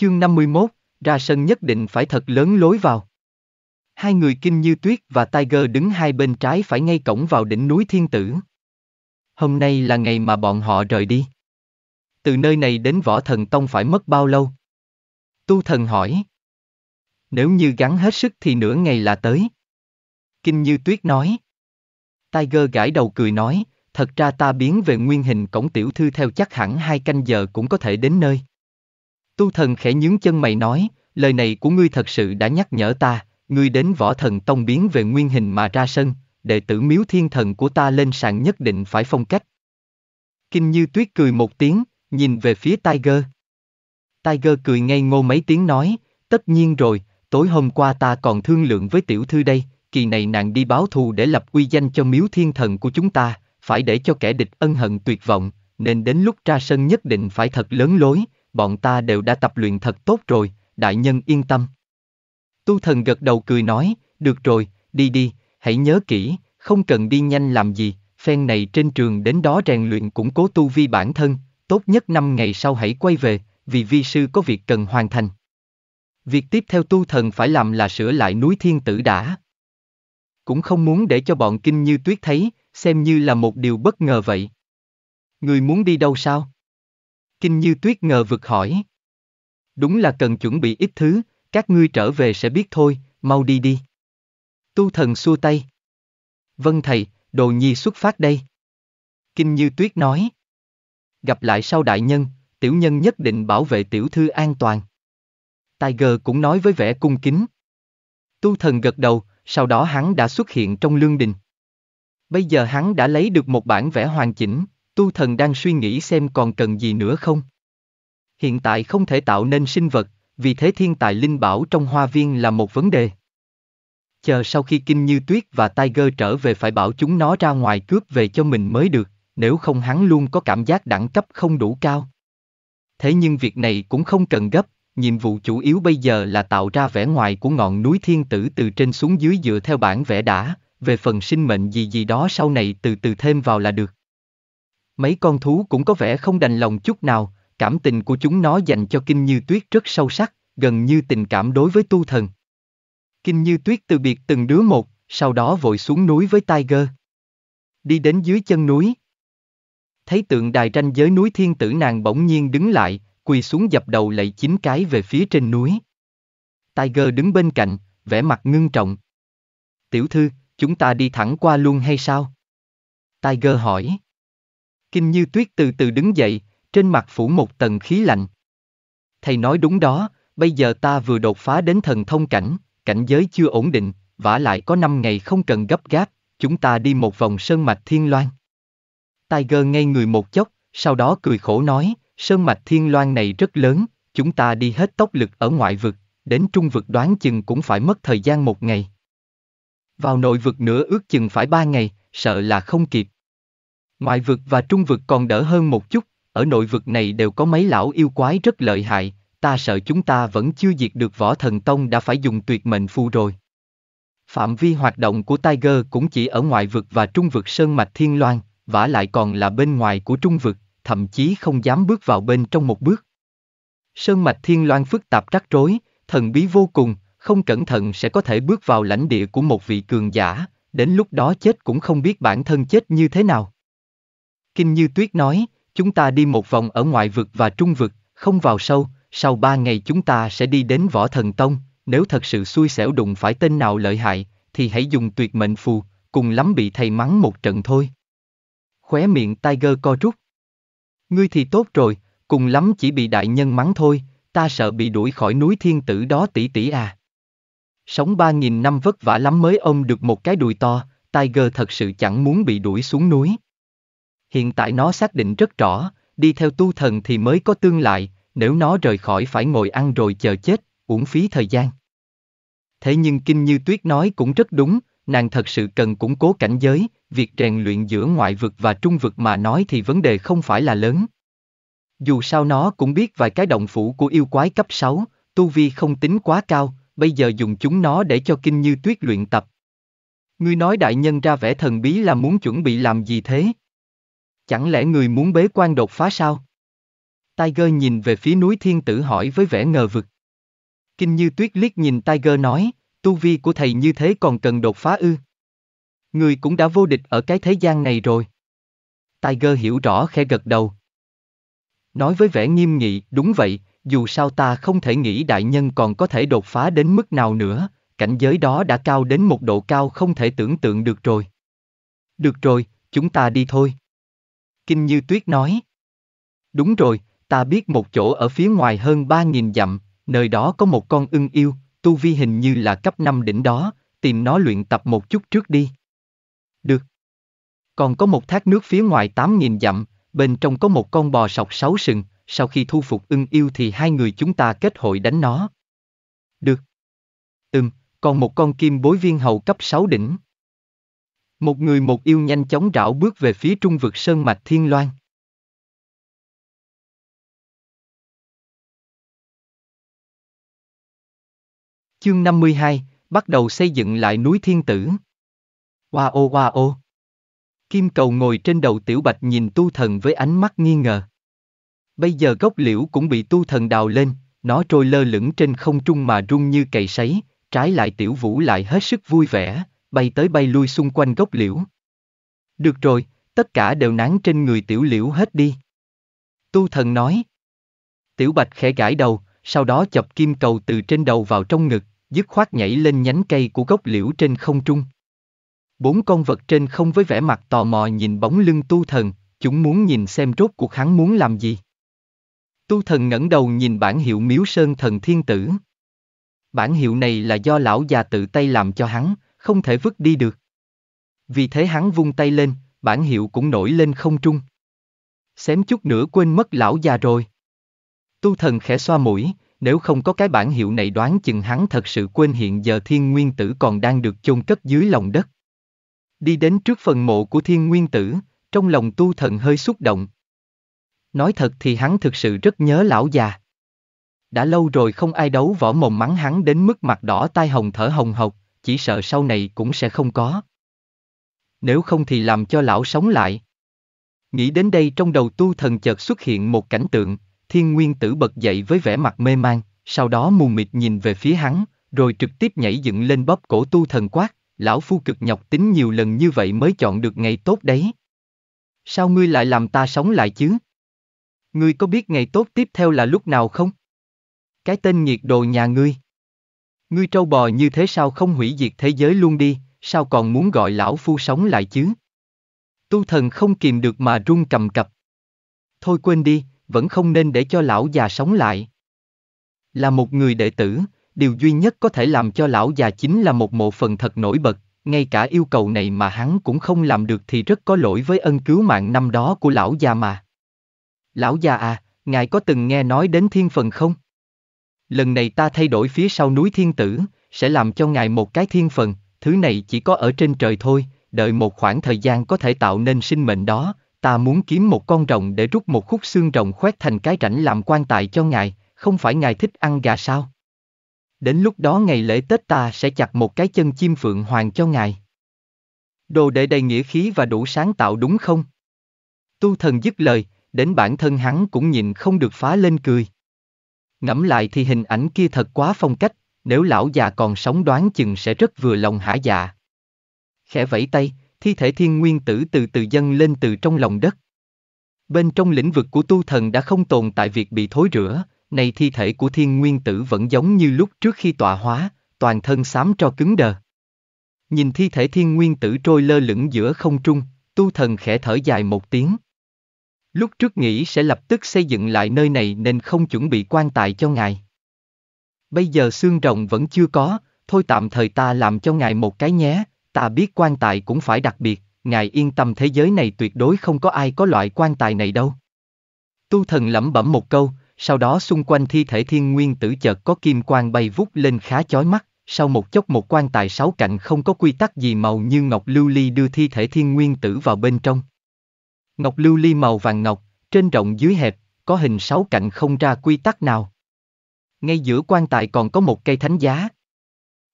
Chương 51, ra sân nhất định phải thật lớn lối vào. Hai người Kinh Như Tuyết và Tiger đứng hai bên trái phải ngay cổng vào đỉnh núi Thiên Tử. Hôm nay là ngày mà bọn họ rời đi. Từ nơi này đến Võ Thần Tông phải mất bao lâu? Tu Thần hỏi. Nếu như gắn hết sức thì nửa ngày là tới. Kinh Như Tuyết nói. Tiger gãi đầu cười nói, thật ra ta biến về nguyên hình cổng tiểu thư theo chắc hẳn hai canh giờ cũng có thể đến nơi. Tu thần khẽ nhướng chân mày nói, lời này của ngươi thật sự đã nhắc nhở ta, ngươi đến võ thần tông biến về nguyên hình mà ra sân, đệ tử miếu thiên thần của ta lên sàn nhất định phải phong cách. Kinh Như Tuyết cười một tiếng, nhìn về phía Tiger. Tiger cười ngây ngô mấy tiếng nói, tất nhiên rồi, tối hôm qua ta còn thương lượng với tiểu thư đây, kỳ này nàng đi báo thù để lập uy danh cho miếu thiên thần của chúng ta, phải để cho kẻ địch ân hận tuyệt vọng, nên đến lúc ra sân nhất định phải thật lớn lối, bọn ta đều đã tập luyện thật tốt rồi, đại nhân yên tâm. Tu thần gật đầu cười nói, được rồi, đi đi, hãy nhớ kỹ, không cần đi nhanh làm gì, phen này trên trường đến đó rèn luyện củng cố tu vi bản thân, tốt nhất năm ngày sau hãy quay về, vì vi sư có việc cần hoàn thành. Việc tiếp theo tu thần phải làm là sửa lại núi thiên tử đã. Cũng không muốn để cho bọn kinh như tuyết thấy, xem như là một điều bất ngờ vậy. Người muốn đi đâu sao? Kinh Như Tuyết ngờ vực hỏi. Đúng là cần chuẩn bị ít thứ, các ngươi trở về sẽ biết thôi, mau đi đi. Tu thần xua tay. Vâng thầy, đồ nhi xuất phát đây. Kinh Như Tuyết nói. Gặp lại sau đại nhân, tiểu nhân nhất định bảo vệ tiểu thư an toàn. Tiger cũng nói với vẻ cung kính. Tu thần gật đầu, sau đó hắn đã xuất hiện trong lương đình. Bây giờ hắn đã lấy được một bản vẽ hoàn chỉnh, tu thần đang suy nghĩ xem còn cần gì nữa không. Hiện tại không thể tạo nên sinh vật, vì thế thiên tài linh bảo trong hoa viên là một vấn đề. Chờ sau khi Kinh Như Tuyết và Tiger trở về phải bảo chúng nó ra ngoài cướp về cho mình mới được, nếu không hắn luôn có cảm giác đẳng cấp không đủ cao. Thế nhưng việc này cũng không cần gấp, nhiệm vụ chủ yếu bây giờ là tạo ra vẻ ngoài của ngọn núi thiên tử từ trên xuống dưới dựa theo bản vẽ đã, về phần sinh mệnh gì gì đó sau này từ từ thêm vào là được. Mấy con thú cũng có vẻ không đành lòng chút nào, cảm tình của chúng nó dành cho Kinh Như Tuyết rất sâu sắc, gần như tình cảm đối với tu thần. Kinh Như Tuyết từ biệt từng đứa một, sau đó vội xuống núi với Tiger. Đi đến dưới chân núi. Thấy tượng đài tranh giới núi thiên tử nàng bỗng nhiên đứng lại, quỳ xuống dập đầu lạy chín cái về phía trên núi. Tiger đứng bên cạnh, vẻ mặt ngưng trọng. Tiểu thư, chúng ta đi thẳng qua luôn hay sao? Tiger hỏi. Kinh Như Tuyết từ từ đứng dậy, trên mặt phủ một tầng khí lạnh. Thầy nói đúng đó, bây giờ ta vừa đột phá đến thần thông cảnh, cảnh giới chưa ổn định, vả lại có năm ngày không cần gấp gáp, chúng ta đi một vòng sơn mạch thiên loan. Tiger ngay người một chốc, sau đó cười khổ nói, sơn mạch thiên loan này rất lớn, chúng ta đi hết tốc lực ở ngoại vực, đến trung vực đoán chừng cũng phải mất thời gian một ngày. Vào nội vực nữa ước chừng phải ba ngày, sợ là không kịp. Ngoại vực và trung vực còn đỡ hơn một chút, ở nội vực này đều có mấy lão yêu quái rất lợi hại, ta sợ chúng ta vẫn chưa diệt được võ thần tông đã phải dùng tuyệt mệnh phù rồi. Phạm vi hoạt động của Tiger cũng chỉ ở ngoại vực và trung vực Sơn Mạch Thiên Loan, vả lại còn là bên ngoài của trung vực, thậm chí không dám bước vào bên trong một bước. Sơn Mạch Thiên Loan phức tạp rắc rối, thần bí vô cùng, không cẩn thận sẽ có thể bước vào lãnh địa của một vị cường giả, đến lúc đó chết cũng không biết bản thân chết như thế nào. Kinh Như Tuyết nói, chúng ta đi một vòng ở ngoại vực và trung vực, không vào sâu, sau ba ngày chúng ta sẽ đi đến Võ Thần Tông, nếu thật sự xui xẻo đụng phải tên nào lợi hại, thì hãy dùng tuyệt mệnh phù, cùng lắm bị thầy mắng một trận thôi. Khóe miệng Tiger co rút. Ngươi thì tốt rồi, cùng lắm chỉ bị đại nhân mắng thôi, ta sợ bị đuổi khỏi núi thiên tử đó tỷ tỷ à. Sống ba nghìn năm vất vả lắm mới ôm được một cái đùi to, Tiger thật sự chẳng muốn bị đuổi xuống núi hiện tại nó xác định rất rõ, đi theo tu thần thì mới có tương lại, nếu nó rời khỏi phải ngồi ăn rồi chờ chết, uổng phí thời gian. Thế nhưng Kinh Như Tuyết nói cũng rất đúng, nàng thật sự cần củng cố cảnh giới, việc rèn luyện giữa ngoại vực và trung vực mà nói thì vấn đề không phải là lớn. Dù sao nó cũng biết vài cái động phủ của yêu quái cấp 6, tu vi không tính quá cao, bây giờ dùng chúng nó để cho Kinh Như Tuyết luyện tập. Ngươi nói đại nhân ra vẻ thần bí là muốn chuẩn bị làm gì thế, Chẳng lẽ người muốn bế quan đột phá sao? Tiger nhìn về phía núi thiên tử hỏi với vẻ ngờ vực. Kinh như tuyết liếc nhìn Tiger nói, tu vi của thầy như thế còn cần đột phá ư. Người cũng đã vô địch ở cái thế gian này rồi. Tiger hiểu rõ khe gật đầu. Nói với vẻ nghiêm nghị, đúng vậy, dù sao ta không thể nghĩ đại nhân còn có thể đột phá đến mức nào nữa, cảnh giới đó đã cao đến một độ cao không thể tưởng tượng được rồi. Được rồi, chúng ta đi thôi. Kinh Như Tuyết nói. Đúng rồi, ta biết một chỗ ở phía ngoài hơn 3.000 dặm, nơi đó có một con ưng yêu, tu vi hình như là cấp 5 đỉnh đó, tìm nó luyện tập một chút trước đi. Được. Còn có một thác nước phía ngoài 8.000 dặm, bên trong có một con bò sọc sáu sừng, sau khi thu phục ưng yêu thì hai người chúng ta kết hội đánh nó. Được. Ừm, còn một con kim bối viên hầu cấp 6 đỉnh. Một người một yêu nhanh chóng rảo bước về phía trung vực sơn mạch Thiên Loan. Chương 52, bắt đầu xây dựng lại núi Thiên Tử. Hoa ô hoa ô. Kim cầu ngồi trên đầu tiểu bạch nhìn tu thần với ánh mắt nghi ngờ. Bây giờ gốc liễu cũng bị tu thần đào lên, nó trôi lơ lửng trên không trung mà rung như cày sấy, trái lại tiểu vũ lại hết sức vui vẻ, bay tới bay lui xung quanh gốc liễu. Được rồi, tất cả đều nán trên người tiểu liễu hết đi. Tu thần nói. Tiểu bạch khẽ gãi đầu, sau đó chập kim cầu từ trên đầu vào trong ngực, dứt khoát nhảy lên nhánh cây của gốc liễu trên không trung. Bốn con vật trên không với vẻ mặt tò mò nhìn bóng lưng tu thần, chúng muốn nhìn xem rốt cuộc hắn muốn làm gì. Tu thần ngẩng đầu nhìn bản hiệu miếu sơn thần thiên tử. Bản hiệu này là do lão già tự tay làm cho hắn, không thể vứt đi được. Vì thế hắn vung tay lên, bản hiệu cũng nổi lên không trung. Xém chút nữa quên mất lão già rồi. Tu thần khẽ xoa mũi, nếu không có cái bản hiệu này đoán chừng hắn thật sự quên hiện giờ thiên nguyên tử còn đang được chôn cất dưới lòng đất. Đi đến trước phần mộ của thiên nguyên tử, trong lòng tu thần hơi xúc động. Nói thật thì hắn thực sự rất nhớ lão già. Đã lâu rồi không ai đấu võ mồm mắng hắn đến mức mặt đỏ tai hồng thở hồng hộc chỉ sợ sau này cũng sẽ không có. Nếu không thì làm cho lão sống lại. Nghĩ đến đây trong đầu tu thần chợt xuất hiện một cảnh tượng, thiên nguyên tử bật dậy với vẻ mặt mê man, sau đó mù mịt nhìn về phía hắn, rồi trực tiếp nhảy dựng lên bóp cổ tu thần quát, lão phu cực nhọc tính nhiều lần như vậy mới chọn được ngày tốt đấy. Sao ngươi lại làm ta sống lại chứ? Ngươi có biết ngày tốt tiếp theo là lúc nào không? Cái tên nhiệt đồ nhà ngươi. Ngươi trâu bò như thế sao không hủy diệt thế giới luôn đi, sao còn muốn gọi lão phu sống lại chứ? Tu thần không kìm được mà run cầm cập. Thôi quên đi, vẫn không nên để cho lão già sống lại. Là một người đệ tử, điều duy nhất có thể làm cho lão già chính là một mộ phần thật nổi bật, ngay cả yêu cầu này mà hắn cũng không làm được thì rất có lỗi với ân cứu mạng năm đó của lão già mà. Lão già à, ngài có từng nghe nói đến thiên phần không? lần này ta thay đổi phía sau núi thiên tử, sẽ làm cho ngài một cái thiên phần, thứ này chỉ có ở trên trời thôi, đợi một khoảng thời gian có thể tạo nên sinh mệnh đó, ta muốn kiếm một con rồng để rút một khúc xương rồng khoét thành cái rảnh làm quan tài cho ngài, không phải ngài thích ăn gà sao? Đến lúc đó ngày lễ Tết ta sẽ chặt một cái chân chim phượng hoàng cho ngài. Đồ đệ đầy nghĩa khí và đủ sáng tạo đúng không? Tu thần dứt lời, đến bản thân hắn cũng nhìn không được phá lên cười. Ngẫm lại thì hình ảnh kia thật quá phong cách, nếu lão già còn sống đoán chừng sẽ rất vừa lòng hả dạ. Khẽ vẫy tay, thi thể thiên nguyên tử từ từ dâng lên từ trong lòng đất. Bên trong lĩnh vực của tu thần đã không tồn tại việc bị thối rửa, này thi thể của thiên nguyên tử vẫn giống như lúc trước khi tọa hóa, toàn thân xám cho cứng đờ. Nhìn thi thể thiên nguyên tử trôi lơ lửng giữa không trung, tu thần khẽ thở dài một tiếng. Lúc trước nghĩ sẽ lập tức xây dựng lại nơi này nên không chuẩn bị quan tài cho ngài. Bây giờ xương rồng vẫn chưa có, thôi tạm thời ta làm cho ngài một cái nhé, ta biết quan tài cũng phải đặc biệt, ngài yên tâm thế giới này tuyệt đối không có ai có loại quan tài này đâu. Tu thần lẩm bẩm một câu, sau đó xung quanh thi thể thiên nguyên tử chợt có kim quang bay vút lên khá chói mắt, sau một chốc một quan tài sáu cạnh không có quy tắc gì màu như ngọc lưu ly đưa thi thể thiên nguyên tử vào bên trong. Ngọc lưu ly màu vàng ngọc, trên rộng dưới hẹp, có hình sáu cạnh không ra quy tắc nào. Ngay giữa quan tài còn có một cây thánh giá.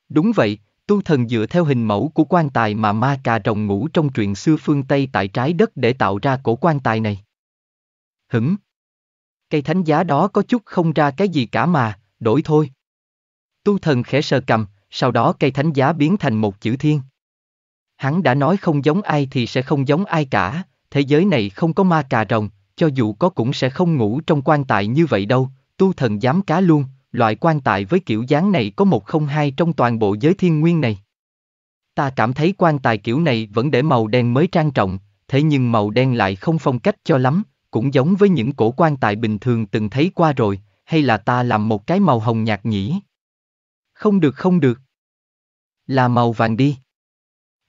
Đúng vậy, tu thần dựa theo hình mẫu của quan tài mà ma cà rồng ngủ trong truyện xưa phương Tây tại trái đất để tạo ra cổ quan tài này. Hửng. Cây thánh giá đó có chút không ra cái gì cả mà, đổi thôi. Tu thần khẽ sờ cầm, sau đó cây thánh giá biến thành một chữ thiên. Hắn đã nói không giống ai thì sẽ không giống ai cả, thế giới này không có ma cà rồng, cho dù có cũng sẽ không ngủ trong quan tài như vậy đâu, tu thần dám cá luôn, loại quan tài với kiểu dáng này có một không hai trong toàn bộ giới thiên nguyên này. Ta cảm thấy quan tài kiểu này vẫn để màu đen mới trang trọng, thế nhưng màu đen lại không phong cách cho lắm, cũng giống với những cổ quan tài bình thường từng thấy qua rồi, hay là ta làm một cái màu hồng nhạt nhỉ? Không được không được. Là màu vàng đi.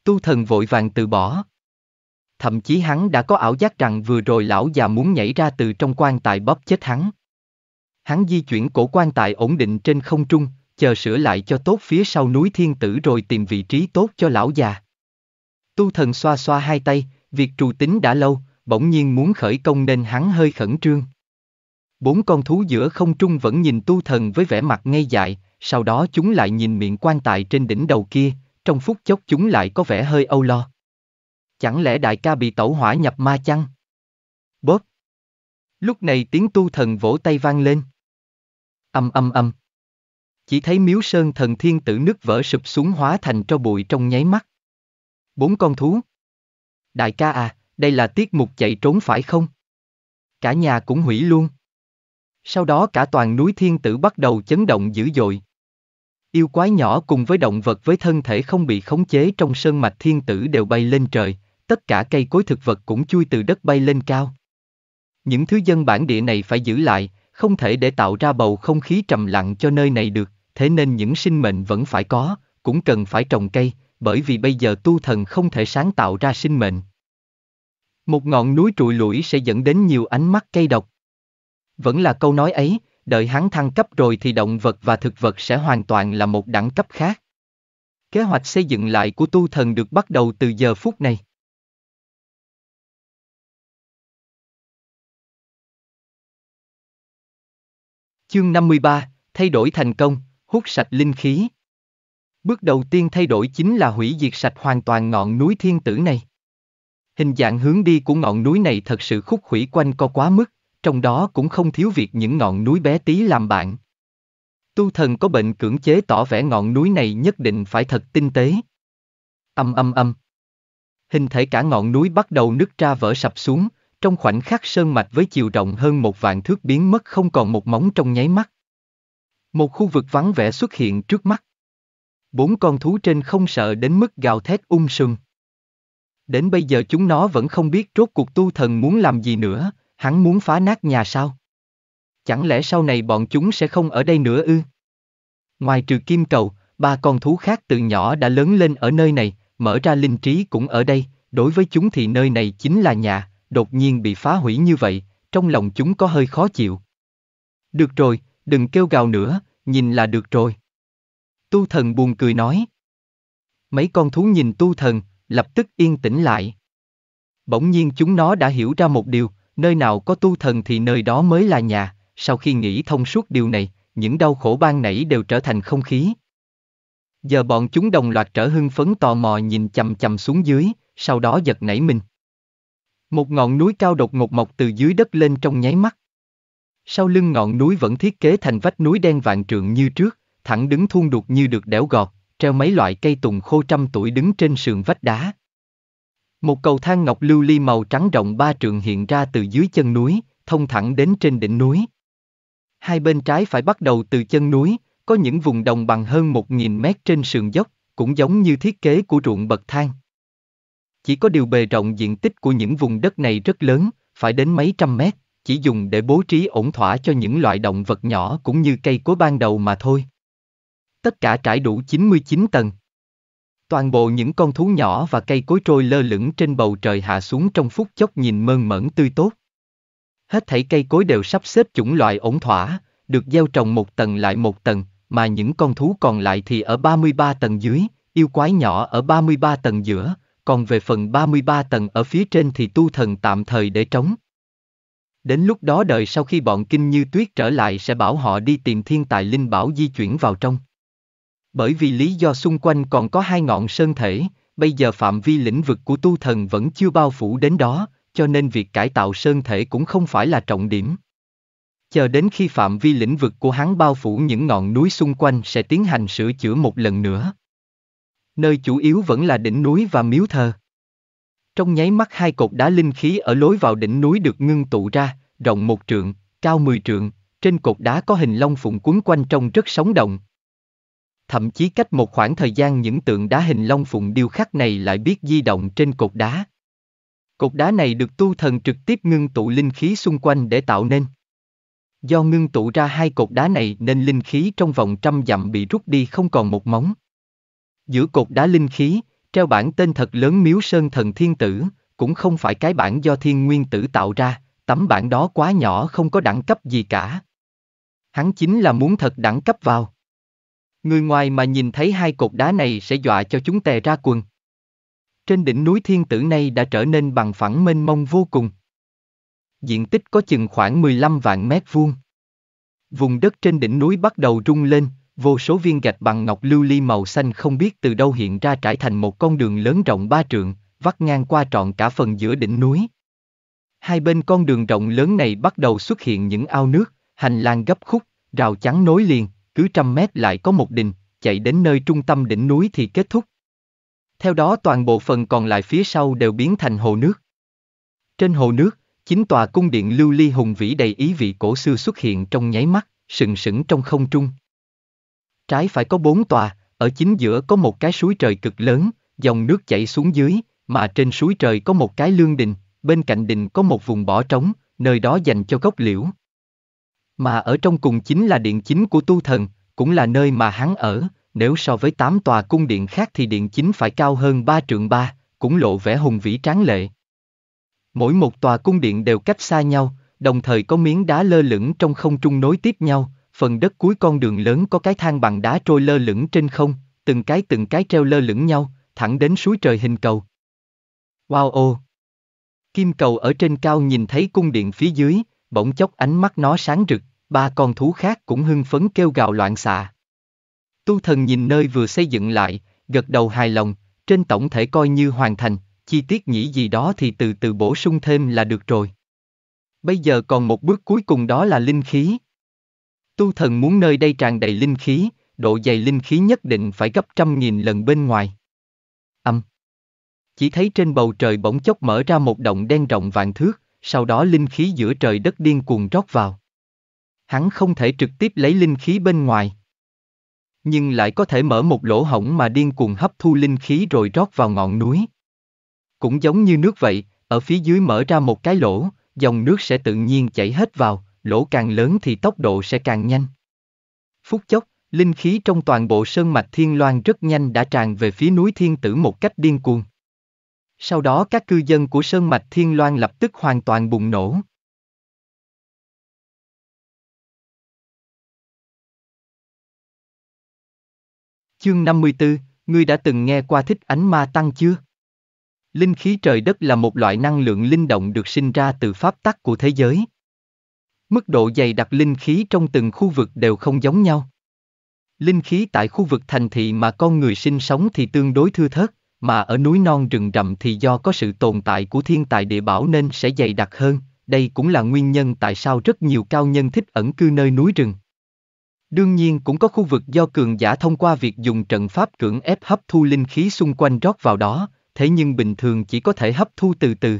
Tu thần vội vàng từ bỏ thậm chí hắn đã có ảo giác rằng vừa rồi lão già muốn nhảy ra từ trong quan tài bóp chết hắn. Hắn di chuyển cổ quan tài ổn định trên không trung, chờ sửa lại cho tốt phía sau núi thiên tử rồi tìm vị trí tốt cho lão già. Tu thần xoa xoa hai tay, việc trù tính đã lâu, bỗng nhiên muốn khởi công nên hắn hơi khẩn trương. Bốn con thú giữa không trung vẫn nhìn tu thần với vẻ mặt ngây dại, sau đó chúng lại nhìn miệng quan tài trên đỉnh đầu kia, trong phút chốc chúng lại có vẻ hơi âu lo. Chẳng lẽ đại ca bị tẩu hỏa nhập ma chăng? Bóp! Lúc này tiếng tu thần vỗ tay vang lên. Âm âm âm. Chỉ thấy miếu sơn thần thiên tử nước vỡ sụp xuống hóa thành tro bụi trong nháy mắt. Bốn con thú. Đại ca à, đây là tiết mục chạy trốn phải không? Cả nhà cũng hủy luôn. Sau đó cả toàn núi thiên tử bắt đầu chấn động dữ dội. Yêu quái nhỏ cùng với động vật với thân thể không bị khống chế trong sơn mạch thiên tử đều bay lên trời, tất cả cây cối thực vật cũng chui từ đất bay lên cao. Những thứ dân bản địa này phải giữ lại, không thể để tạo ra bầu không khí trầm lặng cho nơi này được, thế nên những sinh mệnh vẫn phải có, cũng cần phải trồng cây, bởi vì bây giờ tu thần không thể sáng tạo ra sinh mệnh. Một ngọn núi trụi lũi sẽ dẫn đến nhiều ánh mắt cây độc. Vẫn là câu nói ấy, đợi hắn thăng cấp rồi thì động vật và thực vật sẽ hoàn toàn là một đẳng cấp khác. Kế hoạch xây dựng lại của tu thần được bắt đầu từ giờ phút này. Chương 53, thay đổi thành công, hút sạch linh khí. Bước đầu tiên thay đổi chính là hủy diệt sạch hoàn toàn ngọn núi thiên tử này. Hình dạng hướng đi của ngọn núi này thật sự khúc khủy quanh co quá mức, trong đó cũng không thiếu việc những ngọn núi bé tí làm bạn. Tu thần có bệnh cưỡng chế tỏ vẻ ngọn núi này nhất định phải thật tinh tế. Âm âm âm. Hình thể cả ngọn núi bắt đầu nứt ra vỡ sập xuống, trong khoảnh khắc sơn mạch với chiều rộng hơn một vạn thước biến mất không còn một móng trong nháy mắt. Một khu vực vắng vẻ xuất hiện trước mắt. Bốn con thú trên không sợ đến mức gào thét um sùm. Đến bây giờ chúng nó vẫn không biết rốt cuộc tu thần muốn làm gì nữa, hắn muốn phá nát nhà sao? Chẳng lẽ sau này bọn chúng sẽ không ở đây nữa ư? Ngoài trừ kim cầu, ba con thú khác từ nhỏ đã lớn lên ở nơi này, mở ra linh trí cũng ở đây, đối với chúng thì nơi này chính là nhà, đột nhiên bị phá hủy như vậy, trong lòng chúng có hơi khó chịu. Được rồi, đừng kêu gào nữa, nhìn là được rồi. Tu thần buồn cười nói. Mấy con thú nhìn tu thần, lập tức yên tĩnh lại. Bỗng nhiên chúng nó đã hiểu ra một điều, nơi nào có tu thần thì nơi đó mới là nhà, sau khi nghĩ thông suốt điều này, những đau khổ ban nảy đều trở thành không khí. Giờ bọn chúng đồng loạt trở hưng phấn tò mò nhìn chầm chầm xuống dưới, sau đó giật nảy mình. Một ngọn núi cao đột ngột mọc từ dưới đất lên trong nháy mắt. Sau lưng ngọn núi vẫn thiết kế thành vách núi đen vạn trượng như trước, thẳng đứng thun đục như được đẽo gọt, treo mấy loại cây tùng khô trăm tuổi đứng trên sườn vách đá. Một cầu thang ngọc lưu ly màu trắng rộng ba trượng hiện ra từ dưới chân núi, thông thẳng đến trên đỉnh núi. Hai bên trái phải bắt đầu từ chân núi, có những vùng đồng bằng hơn 1.000 mét trên sườn dốc, cũng giống như thiết kế của ruộng bậc thang. Chỉ có điều bề rộng diện tích của những vùng đất này rất lớn, phải đến mấy trăm mét, chỉ dùng để bố trí ổn thỏa cho những loại động vật nhỏ cũng như cây cối ban đầu mà thôi. Tất cả trải đủ 99 tầng. Toàn bộ những con thú nhỏ và cây cối trôi lơ lửng trên bầu trời hạ xuống trong phút chốc nhìn mơn mởn tươi tốt. Hết thảy cây cối đều sắp xếp chủng loại ổn thỏa, được gieo trồng một tầng lại một tầng, mà những con thú còn lại thì ở 33 tầng dưới, yêu quái nhỏ ở 33 tầng giữa, còn về phần 33 tầng ở phía trên thì tu thần tạm thời để trống. Đến lúc đó đợi sau khi bọn Kinh Như Tuyết trở lại sẽ bảo họ đi tìm thiên tài linh bảo di chuyển vào trong. Bởi vì lý do xung quanh còn có hai ngọn sơn thể, bây giờ phạm vi lĩnh vực của tu thần vẫn chưa bao phủ đến đó, cho nên việc cải tạo sơn thể cũng không phải là trọng điểm. Chờ đến khi phạm vi lĩnh vực của hắn bao phủ những ngọn núi xung quanh sẽ tiến hành sửa chữa một lần nữa nơi chủ yếu vẫn là đỉnh núi và miếu thờ. Trong nháy mắt hai cột đá linh khí ở lối vào đỉnh núi được ngưng tụ ra, rộng một trượng, cao mười trượng, trên cột đá có hình long phụng cuốn quanh trông rất sống động. Thậm chí cách một khoảng thời gian những tượng đá hình long phụng điêu khắc này lại biết di động trên cột đá. Cột đá này được tu thần trực tiếp ngưng tụ linh khí xung quanh để tạo nên. Do ngưng tụ ra hai cột đá này nên linh khí trong vòng trăm dặm bị rút đi không còn một móng. Giữa cột đá linh khí, treo bản tên thật lớn Miếu Sơn Thần Thiên Tử, cũng không phải cái bản do Thiên Nguyên Tử tạo ra, tấm bản đó quá nhỏ không có đẳng cấp gì cả. Hắn chính là muốn thật đẳng cấp vào. Người ngoài mà nhìn thấy hai cột đá này sẽ dọa cho chúng tè ra quần. Trên đỉnh núi Thiên Tử này đã trở nên bằng phẳng mênh mông vô cùng. Diện tích có chừng khoảng 15 vạn mét vuông. Vùng đất trên đỉnh núi bắt đầu rung lên, Vô số viên gạch bằng ngọc lưu ly màu xanh không biết từ đâu hiện ra trải thành một con đường lớn rộng ba trượng, vắt ngang qua trọn cả phần giữa đỉnh núi. Hai bên con đường rộng lớn này bắt đầu xuất hiện những ao nước, hành lang gấp khúc, rào chắn nối liền, cứ trăm mét lại có một đình, chạy đến nơi trung tâm đỉnh núi thì kết thúc. Theo đó toàn bộ phần còn lại phía sau đều biến thành hồ nước. Trên hồ nước, chính tòa cung điện lưu ly hùng vĩ đầy ý vị cổ xưa xuất hiện trong nháy mắt, sừng sững trong không trung. Trái phải có bốn tòa, ở chính giữa có một cái suối trời cực lớn, dòng nước chảy xuống dưới, mà trên suối trời có một cái lương đình, bên cạnh đình có một vùng bỏ trống, nơi đó dành cho gốc liễu. Mà ở trong cùng chính là điện chính của tu thần, cũng là nơi mà hắn ở, nếu so với tám tòa cung điện khác thì điện chính phải cao hơn ba trượng ba, cũng lộ vẻ hùng vĩ tráng lệ. Mỗi một tòa cung điện đều cách xa nhau, đồng thời có miếng đá lơ lửng trong không trung nối tiếp nhau, phần đất cuối con đường lớn có cái thang bằng đá trôi lơ lửng trên không, từng cái từng cái treo lơ lửng nhau, thẳng đến suối trời hình cầu. Wow ô! Kim cầu ở trên cao nhìn thấy cung điện phía dưới, bỗng chốc ánh mắt nó sáng rực, ba con thú khác cũng hưng phấn kêu gào loạn xạ. Tu thần nhìn nơi vừa xây dựng lại, gật đầu hài lòng, trên tổng thể coi như hoàn thành, chi tiết nhỉ gì đó thì từ từ bổ sung thêm là được rồi. Bây giờ còn một bước cuối cùng đó là linh khí. Tu thần muốn nơi đây tràn đầy linh khí, độ dày linh khí nhất định phải gấp trăm nghìn lần bên ngoài. Âm. Chỉ thấy trên bầu trời bỗng chốc mở ra một động đen rộng vạn thước, sau đó linh khí giữa trời đất điên cuồng rót vào. Hắn không thể trực tiếp lấy linh khí bên ngoài. Nhưng lại có thể mở một lỗ hổng mà điên cuồng hấp thu linh khí rồi rót vào ngọn núi. Cũng giống như nước vậy, ở phía dưới mở ra một cái lỗ, dòng nước sẽ tự nhiên chảy hết vào, lỗ càng lớn thì tốc độ sẽ càng nhanh. Phút chốc, linh khí trong toàn bộ sơn mạch Thiên Loan rất nhanh đã tràn về phía núi Thiên Tử một cách điên cuồng. Sau đó các cư dân của sơn mạch Thiên Loan lập tức hoàn toàn bùng nổ. Chương 54, ngươi đã từng nghe qua thích ánh ma tăng chưa? Linh khí trời đất là một loại năng lượng linh động được sinh ra từ pháp tắc của thế giới. Mức độ dày đặc linh khí trong từng khu vực đều không giống nhau. Linh khí tại khu vực thành thị mà con người sinh sống thì tương đối thưa thớt, mà ở núi non rừng rậm thì do có sự tồn tại của thiên tài địa bảo nên sẽ dày đặc hơn, đây cũng là nguyên nhân tại sao rất nhiều cao nhân thích ẩn cư nơi núi rừng. Đương nhiên cũng có khu vực do cường giả thông qua việc dùng trận pháp cưỡng ép hấp thu linh khí xung quanh rót vào đó, thế nhưng bình thường chỉ có thể hấp thu từ từ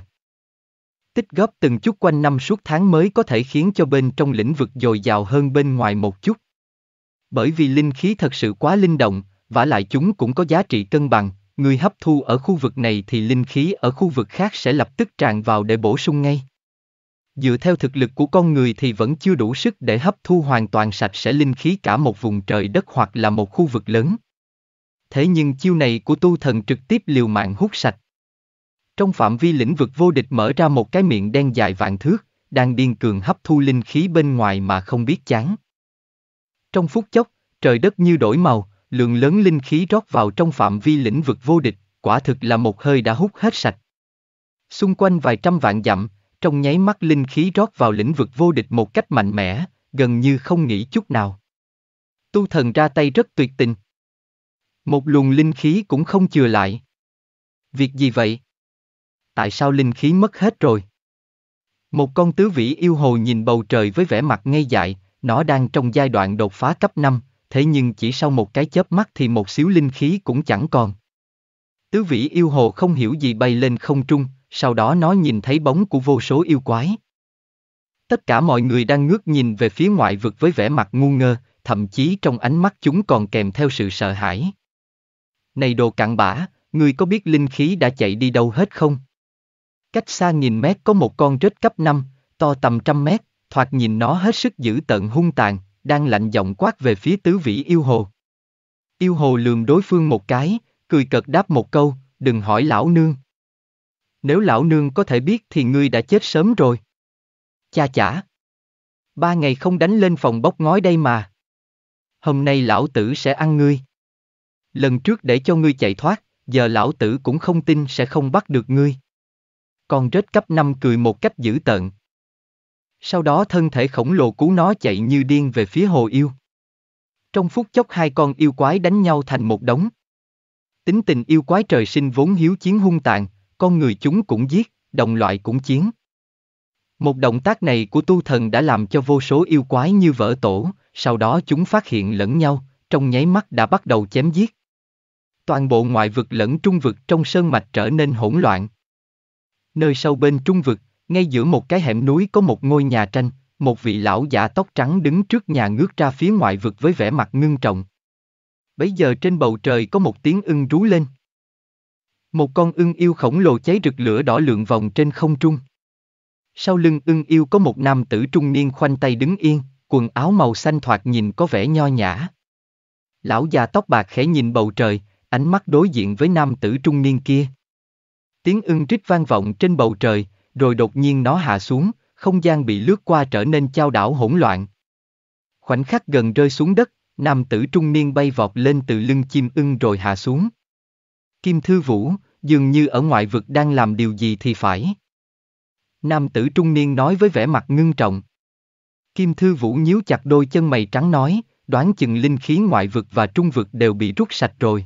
tích góp từng chút quanh năm suốt tháng mới có thể khiến cho bên trong lĩnh vực dồi dào hơn bên ngoài một chút. Bởi vì linh khí thật sự quá linh động, và lại chúng cũng có giá trị cân bằng, người hấp thu ở khu vực này thì linh khí ở khu vực khác sẽ lập tức tràn vào để bổ sung ngay. Dựa theo thực lực của con người thì vẫn chưa đủ sức để hấp thu hoàn toàn sạch sẽ linh khí cả một vùng trời đất hoặc là một khu vực lớn. Thế nhưng chiêu này của tu thần trực tiếp liều mạng hút sạch trong phạm vi lĩnh vực vô địch mở ra một cái miệng đen dài vạn thước, đang điên cường hấp thu linh khí bên ngoài mà không biết chán. Trong phút chốc, trời đất như đổi màu, lượng lớn linh khí rót vào trong phạm vi lĩnh vực vô địch, quả thực là một hơi đã hút hết sạch. Xung quanh vài trăm vạn dặm, trong nháy mắt linh khí rót vào lĩnh vực vô địch một cách mạnh mẽ, gần như không nghĩ chút nào. Tu thần ra tay rất tuyệt tình. Một luồng linh khí cũng không chừa lại. Việc gì vậy? tại sao linh khí mất hết rồi? Một con tứ vĩ yêu hồ nhìn bầu trời với vẻ mặt ngây dại, nó đang trong giai đoạn đột phá cấp 5, thế nhưng chỉ sau một cái chớp mắt thì một xíu linh khí cũng chẳng còn. Tứ vĩ yêu hồ không hiểu gì bay lên không trung, sau đó nó nhìn thấy bóng của vô số yêu quái. Tất cả mọi người đang ngước nhìn về phía ngoại vực với vẻ mặt ngu ngơ, thậm chí trong ánh mắt chúng còn kèm theo sự sợ hãi. Này đồ cặn bã, ngươi có biết linh khí đã chạy đi đâu hết không? Cách xa nghìn mét có một con rết cấp 5, to tầm trăm mét, thoạt nhìn nó hết sức dữ tợn hung tàn, đang lạnh giọng quát về phía tứ vĩ yêu hồ. Yêu hồ lườm đối phương một cái, cười cợt đáp một câu, đừng hỏi lão nương. Nếu lão nương có thể biết thì ngươi đã chết sớm rồi. Cha chả. Ba ngày không đánh lên phòng bóc ngói đây mà. Hôm nay lão tử sẽ ăn ngươi. Lần trước để cho ngươi chạy thoát, giờ lão tử cũng không tin sẽ không bắt được ngươi con rết cấp 5 cười một cách dữ tợn. Sau đó thân thể khổng lồ cú nó chạy như điên về phía hồ yêu. Trong phút chốc hai con yêu quái đánh nhau thành một đống. Tính tình yêu quái trời sinh vốn hiếu chiến hung tàn, con người chúng cũng giết, đồng loại cũng chiến. Một động tác này của tu thần đã làm cho vô số yêu quái như vỡ tổ, sau đó chúng phát hiện lẫn nhau, trong nháy mắt đã bắt đầu chém giết. Toàn bộ ngoại vực lẫn trung vực trong sơn mạch trở nên hỗn loạn, Nơi sâu bên trung vực, ngay giữa một cái hẻm núi có một ngôi nhà tranh, một vị lão giả tóc trắng đứng trước nhà ngước ra phía ngoại vực với vẻ mặt ngưng trọng. Bấy giờ trên bầu trời có một tiếng ưng rú lên. Một con ưng yêu khổng lồ cháy rực lửa đỏ lượn vòng trên không trung. Sau lưng ưng yêu có một nam tử trung niên khoanh tay đứng yên, quần áo màu xanh thoạt nhìn có vẻ nho nhã. Lão già tóc bạc khẽ nhìn bầu trời, ánh mắt đối diện với nam tử trung niên kia. Tiếng ưng trích vang vọng trên bầu trời, rồi đột nhiên nó hạ xuống, không gian bị lướt qua trở nên chao đảo hỗn loạn. Khoảnh khắc gần rơi xuống đất, nam tử trung niên bay vọt lên từ lưng chim ưng rồi hạ xuống. Kim Thư Vũ, dường như ở ngoại vực đang làm điều gì thì phải. Nam tử trung niên nói với vẻ mặt ngưng trọng. Kim Thư Vũ nhíu chặt đôi chân mày trắng nói, đoán chừng linh khí ngoại vực và trung vực đều bị rút sạch rồi.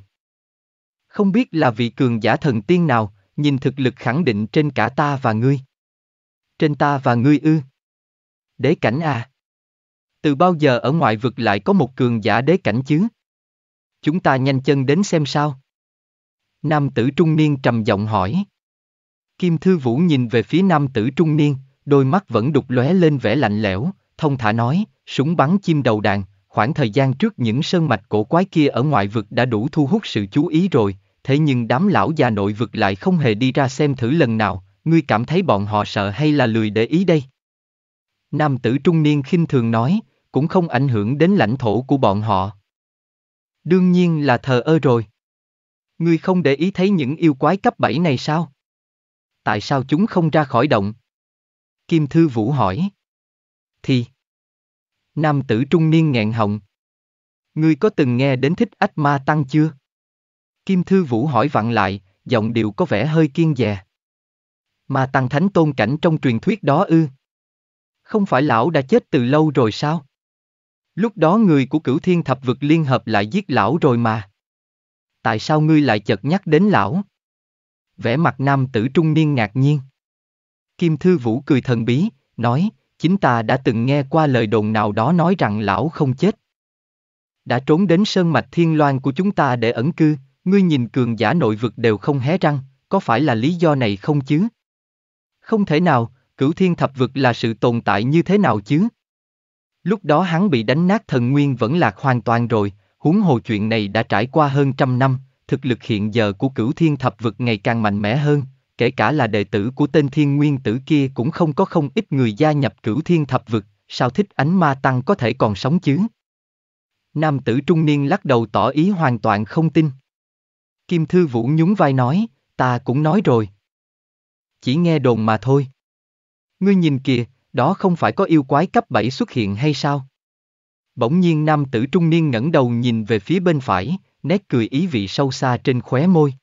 Không biết là vị cường giả thần tiên nào, nhìn thực lực khẳng định trên cả ta và ngươi. Trên ta và ngươi ư. Đế cảnh à. Từ bao giờ ở ngoại vực lại có một cường giả đế cảnh chứ? Chúng ta nhanh chân đến xem sao. Nam tử trung niên trầm giọng hỏi. Kim Thư Vũ nhìn về phía nam tử trung niên, đôi mắt vẫn đục lóe lên vẻ lạnh lẽo, thông thả nói, súng bắn chim đầu đàn, khoảng thời gian trước những sơn mạch cổ quái kia ở ngoại vực đã đủ thu hút sự chú ý rồi, thế nhưng đám lão già nội vực lại không hề đi ra xem thử lần nào, ngươi cảm thấy bọn họ sợ hay là lười để ý đây? Nam tử trung niên khinh thường nói, cũng không ảnh hưởng đến lãnh thổ của bọn họ. Đương nhiên là thờ ơ rồi. Ngươi không để ý thấy những yêu quái cấp 7 này sao? Tại sao chúng không ra khỏi động? Kim Thư Vũ hỏi. Thì... Nam tử trung niên nghẹn họng. Ngươi có từng nghe đến thích ách ma tăng chưa? Kim Thư Vũ hỏi vặn lại, giọng điệu có vẻ hơi kiên dè. Mà Tăng Thánh Tôn Cảnh trong truyền thuyết đó ư? Không phải lão đã chết từ lâu rồi sao? Lúc đó người của cửu thiên thập vực liên hợp lại giết lão rồi mà. Tại sao ngươi lại chợt nhắc đến lão? Vẻ mặt nam tử trung niên ngạc nhiên. Kim Thư Vũ cười thần bí, nói, chính ta đã từng nghe qua lời đồn nào đó nói rằng lão không chết. Đã trốn đến sơn mạch thiên loan của chúng ta để ẩn cư, Ngươi nhìn cường giả nội vực đều không hé răng, có phải là lý do này không chứ? Không thể nào, cửu thiên thập vực là sự tồn tại như thế nào chứ? Lúc đó hắn bị đánh nát thần nguyên vẫn lạc hoàn toàn rồi, huống hồ chuyện này đã trải qua hơn trăm năm, thực lực hiện giờ của cửu thiên thập vực ngày càng mạnh mẽ hơn, kể cả là đệ tử của tên thiên nguyên tử kia cũng không có không ít người gia nhập cửu thiên thập vực, sao thích ánh ma tăng có thể còn sống chứ? Nam tử trung niên lắc đầu tỏ ý hoàn toàn không tin. Kim Thư Vũ nhún vai nói, ta cũng nói rồi. Chỉ nghe đồn mà thôi. Ngươi nhìn kìa, đó không phải có yêu quái cấp 7 xuất hiện hay sao? Bỗng nhiên nam tử trung niên ngẩng đầu nhìn về phía bên phải, nét cười ý vị sâu xa trên khóe môi.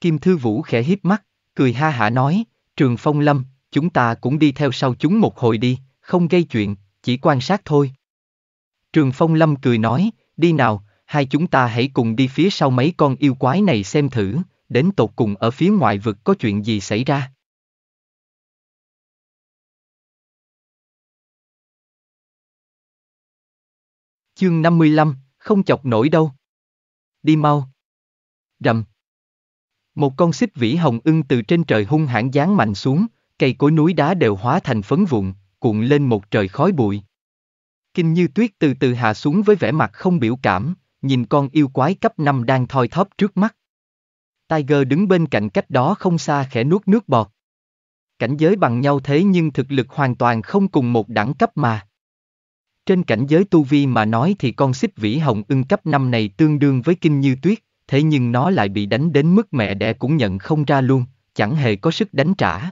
Kim Thư Vũ khẽ híp mắt, cười ha hả nói, Trường Phong Lâm, chúng ta cũng đi theo sau chúng một hồi đi, không gây chuyện, chỉ quan sát thôi. Trường Phong Lâm cười nói, đi nào, hai chúng ta hãy cùng đi phía sau mấy con yêu quái này xem thử, đến tột cùng ở phía ngoại vực có chuyện gì xảy ra. Chương 55, không chọc nổi đâu. Đi mau. Rầm. Một con xích vĩ hồng ưng từ trên trời hung hãn giáng mạnh xuống, cây cối núi đá đều hóa thành phấn vụn, cuộn lên một trời khói bụi. Kinh Như Tuyết từ từ hạ xuống với vẻ mặt không biểu cảm, nhìn con yêu quái cấp 5 đang thoi thóp trước mắt. Tiger đứng bên cạnh cách đó không xa khẽ nuốt nước bọt. Cảnh giới bằng nhau thế nhưng thực lực hoàn toàn không cùng một đẳng cấp mà. Trên cảnh giới tu vi mà nói thì con xích vĩ hồng ưng cấp 5 này tương đương với kinh như tuyết, thế nhưng nó lại bị đánh đến mức mẹ đẻ cũng nhận không ra luôn, chẳng hề có sức đánh trả.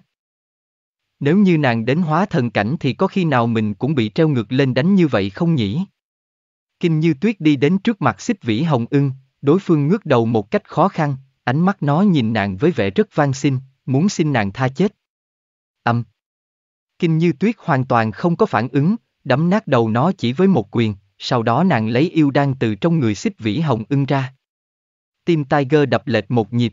Nếu như nàng đến hóa thần cảnh thì có khi nào mình cũng bị treo ngược lên đánh như vậy không nhỉ? Kinh Như Tuyết đi đến trước mặt xích vĩ hồng ưng, đối phương ngước đầu một cách khó khăn, ánh mắt nó nhìn nàng với vẻ rất van xin, muốn xin nàng tha chết. Âm. Kinh Như Tuyết hoàn toàn không có phản ứng, đấm nát đầu nó chỉ với một quyền, sau đó nàng lấy yêu đan từ trong người xích vĩ hồng ưng ra. Tim Tiger đập lệch một nhịp.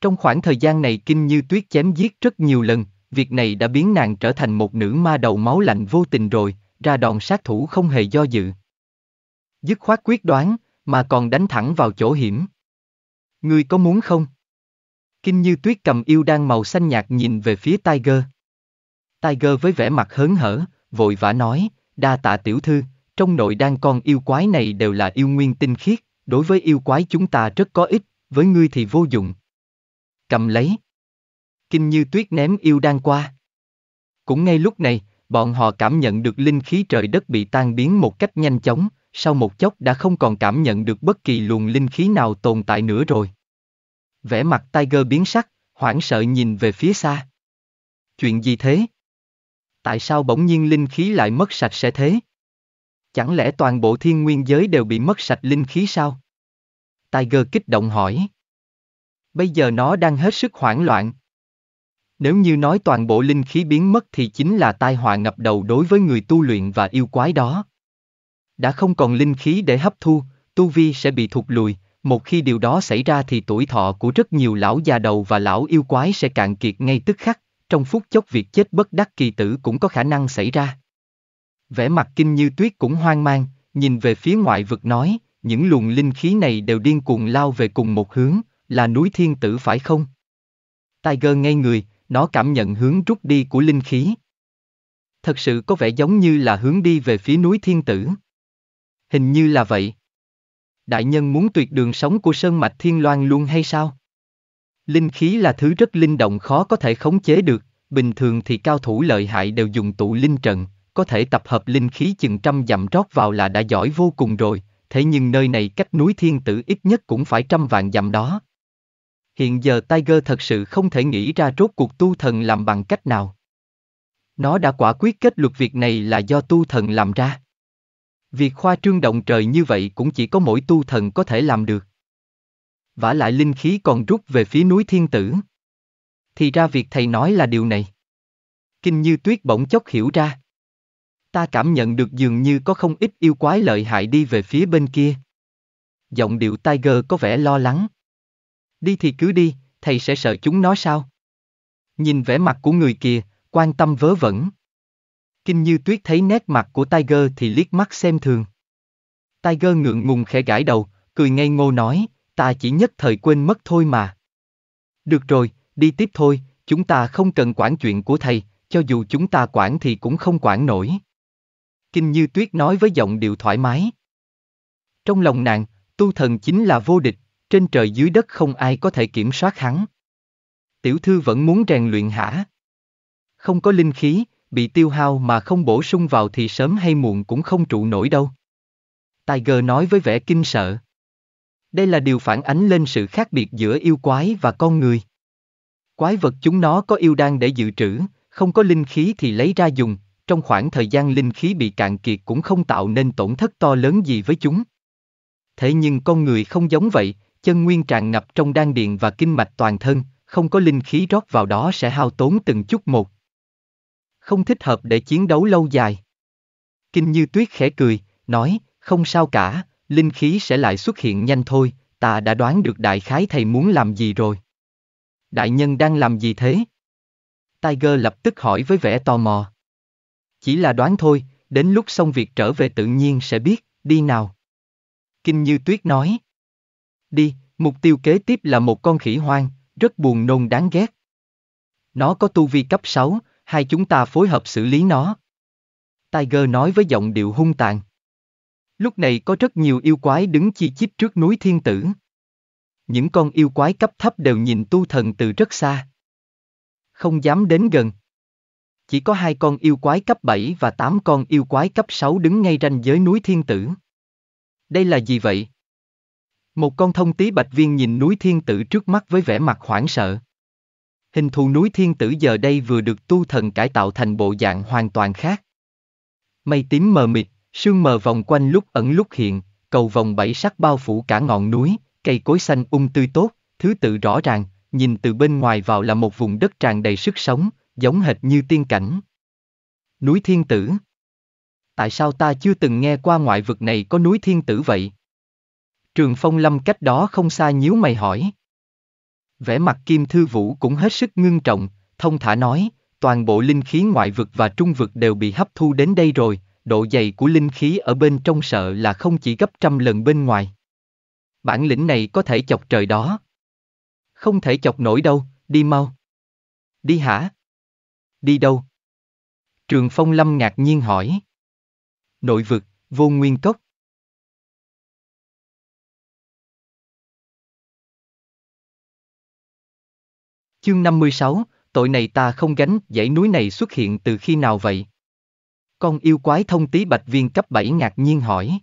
Trong khoảng thời gian này Kinh Như Tuyết chém giết rất nhiều lần, việc này đã biến nàng trở thành một nữ ma đầu máu lạnh vô tình rồi, ra đòn sát thủ không hề do dự dứt khoát quyết đoán, mà còn đánh thẳng vào chỗ hiểm. Ngươi có muốn không? Kinh Như Tuyết cầm yêu đan màu xanh nhạt nhìn về phía Tiger. Tiger với vẻ mặt hớn hở, vội vã nói, đa tạ tiểu thư, trong nội đan con yêu quái này đều là yêu nguyên tinh khiết, đối với yêu quái chúng ta rất có ích, với ngươi thì vô dụng. Cầm lấy. Kinh Như Tuyết ném yêu đan qua. Cũng ngay lúc này, bọn họ cảm nhận được linh khí trời đất bị tan biến một cách nhanh chóng, sau một chốc đã không còn cảm nhận được bất kỳ luồng linh khí nào tồn tại nữa rồi. Vẻ mặt Tiger biến sắc, hoảng sợ nhìn về phía xa. Chuyện gì thế? Tại sao bỗng nhiên linh khí lại mất sạch sẽ thế? Chẳng lẽ toàn bộ thiên nguyên giới đều bị mất sạch linh khí sao? Tiger kích động hỏi. Bây giờ nó đang hết sức hoảng loạn. Nếu như nói toàn bộ linh khí biến mất thì chính là tai họa ngập đầu đối với người tu luyện và yêu quái đó. Đã không còn linh khí để hấp thu, tu vi sẽ bị thụt lùi, một khi điều đó xảy ra thì tuổi thọ của rất nhiều lão già đầu và lão yêu quái sẽ cạn kiệt ngay tức khắc, trong phút chốc việc chết bất đắc kỳ tử cũng có khả năng xảy ra. Vẻ mặt kinh như tuyết cũng hoang mang, nhìn về phía ngoại vực nói, những luồng linh khí này đều điên cuồng lao về cùng một hướng, là núi thiên tử phải không? Tiger ngay người, nó cảm nhận hướng rút đi của linh khí. Thật sự có vẻ giống như là hướng đi về phía núi thiên tử. Hình như là vậy. Đại nhân muốn tuyệt đường sống của Sơn Mạch Thiên Loan luôn hay sao? Linh khí là thứ rất linh động khó có thể khống chế được, bình thường thì cao thủ lợi hại đều dùng tụ linh trận, có thể tập hợp linh khí chừng trăm dặm rót vào là đã giỏi vô cùng rồi, thế nhưng nơi này cách núi thiên tử ít nhất cũng phải trăm vạn dặm đó. Hiện giờ Tiger thật sự không thể nghĩ ra rốt cuộc tu thần làm bằng cách nào. Nó đã quả quyết kết luật việc này là do tu thần làm ra. Việc khoa trương động trời như vậy cũng chỉ có mỗi tu thần có thể làm được. Vả lại linh khí còn rút về phía núi thiên tử. Thì ra việc thầy nói là điều này. Kinh như tuyết bỗng chốc hiểu ra. Ta cảm nhận được dường như có không ít yêu quái lợi hại đi về phía bên kia. Giọng điệu Tiger có vẻ lo lắng. Đi thì cứ đi, thầy sẽ sợ chúng nó sao? Nhìn vẻ mặt của người kia, quan tâm vớ vẩn. Kinh Như Tuyết thấy nét mặt của Tiger thì liếc mắt xem thường. Tiger ngượng ngùng khẽ gãi đầu, cười ngây ngô nói, ta chỉ nhất thời quên mất thôi mà. Được rồi, đi tiếp thôi, chúng ta không cần quản chuyện của thầy, cho dù chúng ta quản thì cũng không quản nổi. Kinh Như Tuyết nói với giọng điệu thoải mái. Trong lòng nàng, tu thần chính là vô địch, trên trời dưới đất không ai có thể kiểm soát hắn. Tiểu thư vẫn muốn rèn luyện hả? Không có linh khí, bị tiêu hao mà không bổ sung vào thì sớm hay muộn cũng không trụ nổi đâu. Tiger nói với vẻ kinh sợ. Đây là điều phản ánh lên sự khác biệt giữa yêu quái và con người. Quái vật chúng nó có yêu đan để dự trữ, không có linh khí thì lấy ra dùng, trong khoảng thời gian linh khí bị cạn kiệt cũng không tạo nên tổn thất to lớn gì với chúng. Thế nhưng con người không giống vậy, chân nguyên tràn ngập trong đan điền và kinh mạch toàn thân, không có linh khí rót vào đó sẽ hao tốn từng chút một, không thích hợp để chiến đấu lâu dài. Kinh Như Tuyết khẽ cười, nói, không sao cả, linh khí sẽ lại xuất hiện nhanh thôi, ta đã đoán được đại khái thầy muốn làm gì rồi. Đại nhân đang làm gì thế? Tiger lập tức hỏi với vẻ tò mò. Chỉ là đoán thôi, đến lúc xong việc trở về tự nhiên sẽ biết, đi nào. Kinh Như Tuyết nói. Đi, mục tiêu kế tiếp là một con khỉ hoang, rất buồn nôn đáng ghét. Nó có tu vi cấp 6, hai chúng ta phối hợp xử lý nó. Tiger nói với giọng điệu hung tàn. Lúc này có rất nhiều yêu quái đứng chi chít trước núi thiên tử. Những con yêu quái cấp thấp đều nhìn tu thần từ rất xa. Không dám đến gần. Chỉ có hai con yêu quái cấp 7 và 8 con yêu quái cấp 6 đứng ngay ranh giới núi thiên tử. Đây là gì vậy? Một con thông tí bạch viên nhìn núi thiên tử trước mắt với vẻ mặt hoảng sợ. Hình thù núi thiên tử giờ đây vừa được tu thần cải tạo thành bộ dạng hoàn toàn khác. Mây tím mờ mịt, sương mờ vòng quanh lúc ẩn lúc hiện, cầu vòng bảy sắc bao phủ cả ngọn núi, cây cối xanh ung um tươi tốt, thứ tự rõ ràng, nhìn từ bên ngoài vào là một vùng đất tràn đầy sức sống, giống hệt như tiên cảnh. Núi Thiên Tử Tại sao ta chưa từng nghe qua ngoại vực này có núi Thiên Tử vậy? Trường Phong Lâm cách đó không xa nhíu mày hỏi vẻ mặt Kim Thư Vũ cũng hết sức ngưng trọng, thông thả nói, toàn bộ linh khí ngoại vực và trung vực đều bị hấp thu đến đây rồi, độ dày của linh khí ở bên trong sợ là không chỉ gấp trăm lần bên ngoài. Bản lĩnh này có thể chọc trời đó. Không thể chọc nổi đâu, đi mau. Đi hả? Đi đâu? Trường Phong Lâm ngạc nhiên hỏi. Nội vực, vô nguyên cốc. Chương 56, tội này ta không gánh, dãy núi này xuất hiện từ khi nào vậy? Con yêu quái thông tí bạch viên cấp 7 ngạc nhiên hỏi.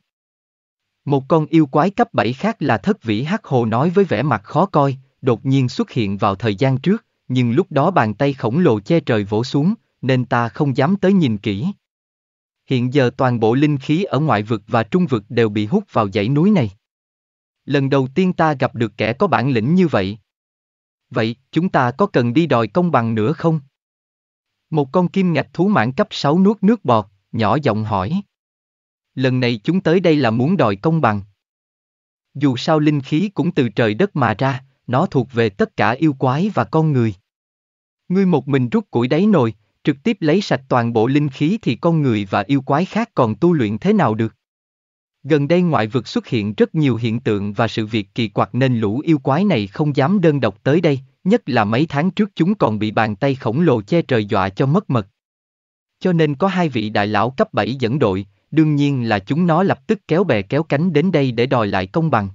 Một con yêu quái cấp 7 khác là thất vĩ hắc hồ nói với vẻ mặt khó coi, đột nhiên xuất hiện vào thời gian trước, nhưng lúc đó bàn tay khổng lồ che trời vỗ xuống, nên ta không dám tới nhìn kỹ. Hiện giờ toàn bộ linh khí ở ngoại vực và trung vực đều bị hút vào dãy núi này. Lần đầu tiên ta gặp được kẻ có bản lĩnh như vậy. Vậy, chúng ta có cần đi đòi công bằng nữa không? Một con kim ngạch thú mãn cấp 6 nuốt nước bọt, nhỏ giọng hỏi. Lần này chúng tới đây là muốn đòi công bằng. Dù sao linh khí cũng từ trời đất mà ra, nó thuộc về tất cả yêu quái và con người. Ngươi một mình rút củi đáy nồi, trực tiếp lấy sạch toàn bộ linh khí thì con người và yêu quái khác còn tu luyện thế nào được? Gần đây ngoại vực xuất hiện rất nhiều hiện tượng và sự việc kỳ quặc nên lũ yêu quái này không dám đơn độc tới đây, nhất là mấy tháng trước chúng còn bị bàn tay khổng lồ che trời dọa cho mất mật. Cho nên có hai vị đại lão cấp 7 dẫn đội, đương nhiên là chúng nó lập tức kéo bè kéo cánh đến đây để đòi lại công bằng.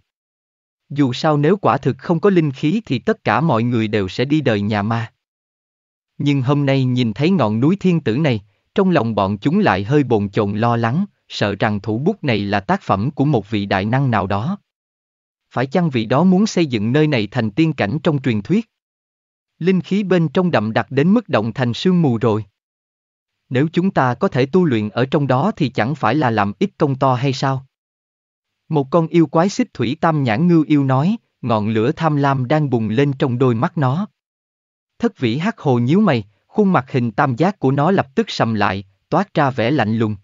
Dù sao nếu quả thực không có linh khí thì tất cả mọi người đều sẽ đi đời nhà ma. Nhưng hôm nay nhìn thấy ngọn núi thiên tử này, trong lòng bọn chúng lại hơi bồn chồn lo lắng, sợ rằng thủ bút này là tác phẩm của một vị đại năng nào đó. Phải chăng vị đó muốn xây dựng nơi này thành tiên cảnh trong truyền thuyết? Linh khí bên trong đậm đặc đến mức động thành sương mù rồi. Nếu chúng ta có thể tu luyện ở trong đó thì chẳng phải là làm ít công to hay sao? Một con yêu quái xích thủy tam nhãn ngư yêu nói, ngọn lửa tham lam đang bùng lên trong đôi mắt nó. Thất vĩ hắc hồ nhíu mày, khuôn mặt hình tam giác của nó lập tức sầm lại, toát ra vẻ lạnh lùng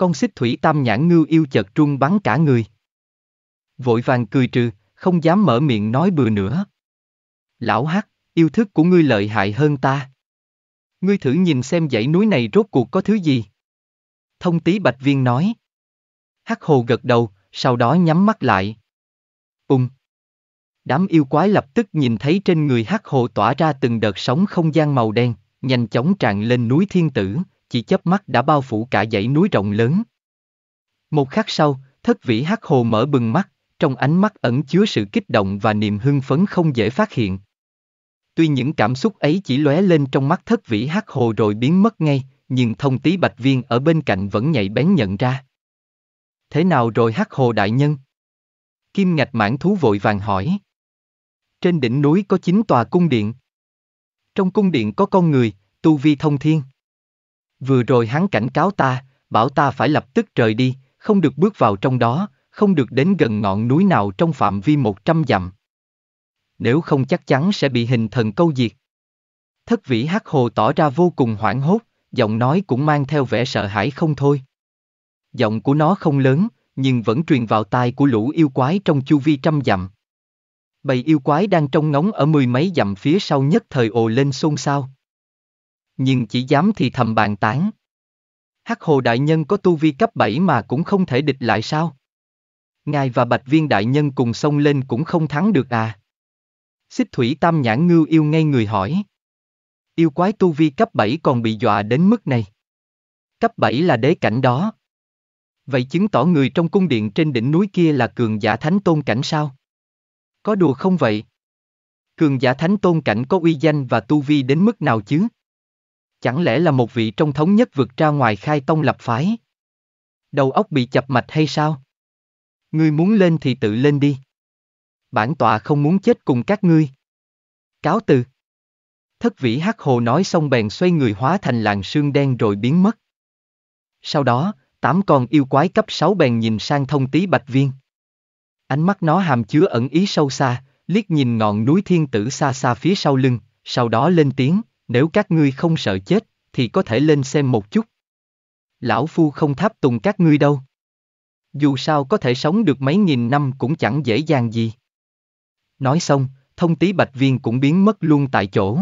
con xích thủy tam nhãn ngưu yêu chợt trung bắn cả người. Vội vàng cười trừ, không dám mở miệng nói bừa nữa. Lão hắc, yêu thức của ngươi lợi hại hơn ta. Ngươi thử nhìn xem dãy núi này rốt cuộc có thứ gì. Thông tí bạch viên nói. Hắc hồ gật đầu, sau đó nhắm mắt lại. Ung. Đám yêu quái lập tức nhìn thấy trên người hắc hồ tỏa ra từng đợt sóng không gian màu đen, nhanh chóng tràn lên núi thiên tử, chỉ chớp mắt đã bao phủ cả dãy núi rộng lớn. Một khắc sau, thất vĩ hắc hồ mở bừng mắt, trong ánh mắt ẩn chứa sự kích động và niềm hưng phấn không dễ phát hiện. Tuy những cảm xúc ấy chỉ lóe lên trong mắt thất vĩ hắc hồ rồi biến mất ngay, nhưng thông tí bạch viên ở bên cạnh vẫn nhạy bén nhận ra. Thế nào rồi hắc hồ đại nhân? Kim ngạch mãn thú vội vàng hỏi. Trên đỉnh núi có chín tòa cung điện. Trong cung điện có con người, tu vi thông thiên. Vừa rồi hắn cảnh cáo ta, bảo ta phải lập tức rời đi, không được bước vào trong đó, không được đến gần ngọn núi nào trong phạm vi 100 dặm. Nếu không chắc chắn sẽ bị hình thần câu diệt. Thất vĩ hắc hồ tỏ ra vô cùng hoảng hốt, giọng nói cũng mang theo vẻ sợ hãi không thôi. Giọng của nó không lớn, nhưng vẫn truyền vào tai của lũ yêu quái trong chu vi trăm dặm. Bầy yêu quái đang trông ngóng ở mười mấy dặm phía sau nhất thời ồ lên xôn xao nhưng chỉ dám thì thầm bàn tán. Hắc Hồ Đại Nhân có tu vi cấp 7 mà cũng không thể địch lại sao? Ngài và Bạch Viên Đại Nhân cùng xông lên cũng không thắng được à? Xích Thủy Tam Nhãn Ngưu yêu ngay người hỏi. Yêu quái tu vi cấp 7 còn bị dọa đến mức này. Cấp 7 là đế cảnh đó. Vậy chứng tỏ người trong cung điện trên đỉnh núi kia là cường giả thánh tôn cảnh sao? Có đùa không vậy? Cường giả thánh tôn cảnh có uy danh và tu vi đến mức nào chứ? Chẳng lẽ là một vị trong thống nhất vượt ra ngoài khai tông lập phái? Đầu óc bị chập mạch hay sao? Ngươi muốn lên thì tự lên đi. Bản tọa không muốn chết cùng các ngươi. Cáo từ. Thất vĩ hắc hồ nói xong bèn xoay người hóa thành làng sương đen rồi biến mất. Sau đó, tám con yêu quái cấp 6 bèn nhìn sang thông tí bạch viên. Ánh mắt nó hàm chứa ẩn ý sâu xa, liếc nhìn ngọn núi thiên tử xa xa phía sau lưng, sau đó lên tiếng nếu các ngươi không sợ chết, thì có thể lên xem một chút. Lão Phu không tháp tùng các ngươi đâu. Dù sao có thể sống được mấy nghìn năm cũng chẳng dễ dàng gì. Nói xong, thông tí bạch viên cũng biến mất luôn tại chỗ.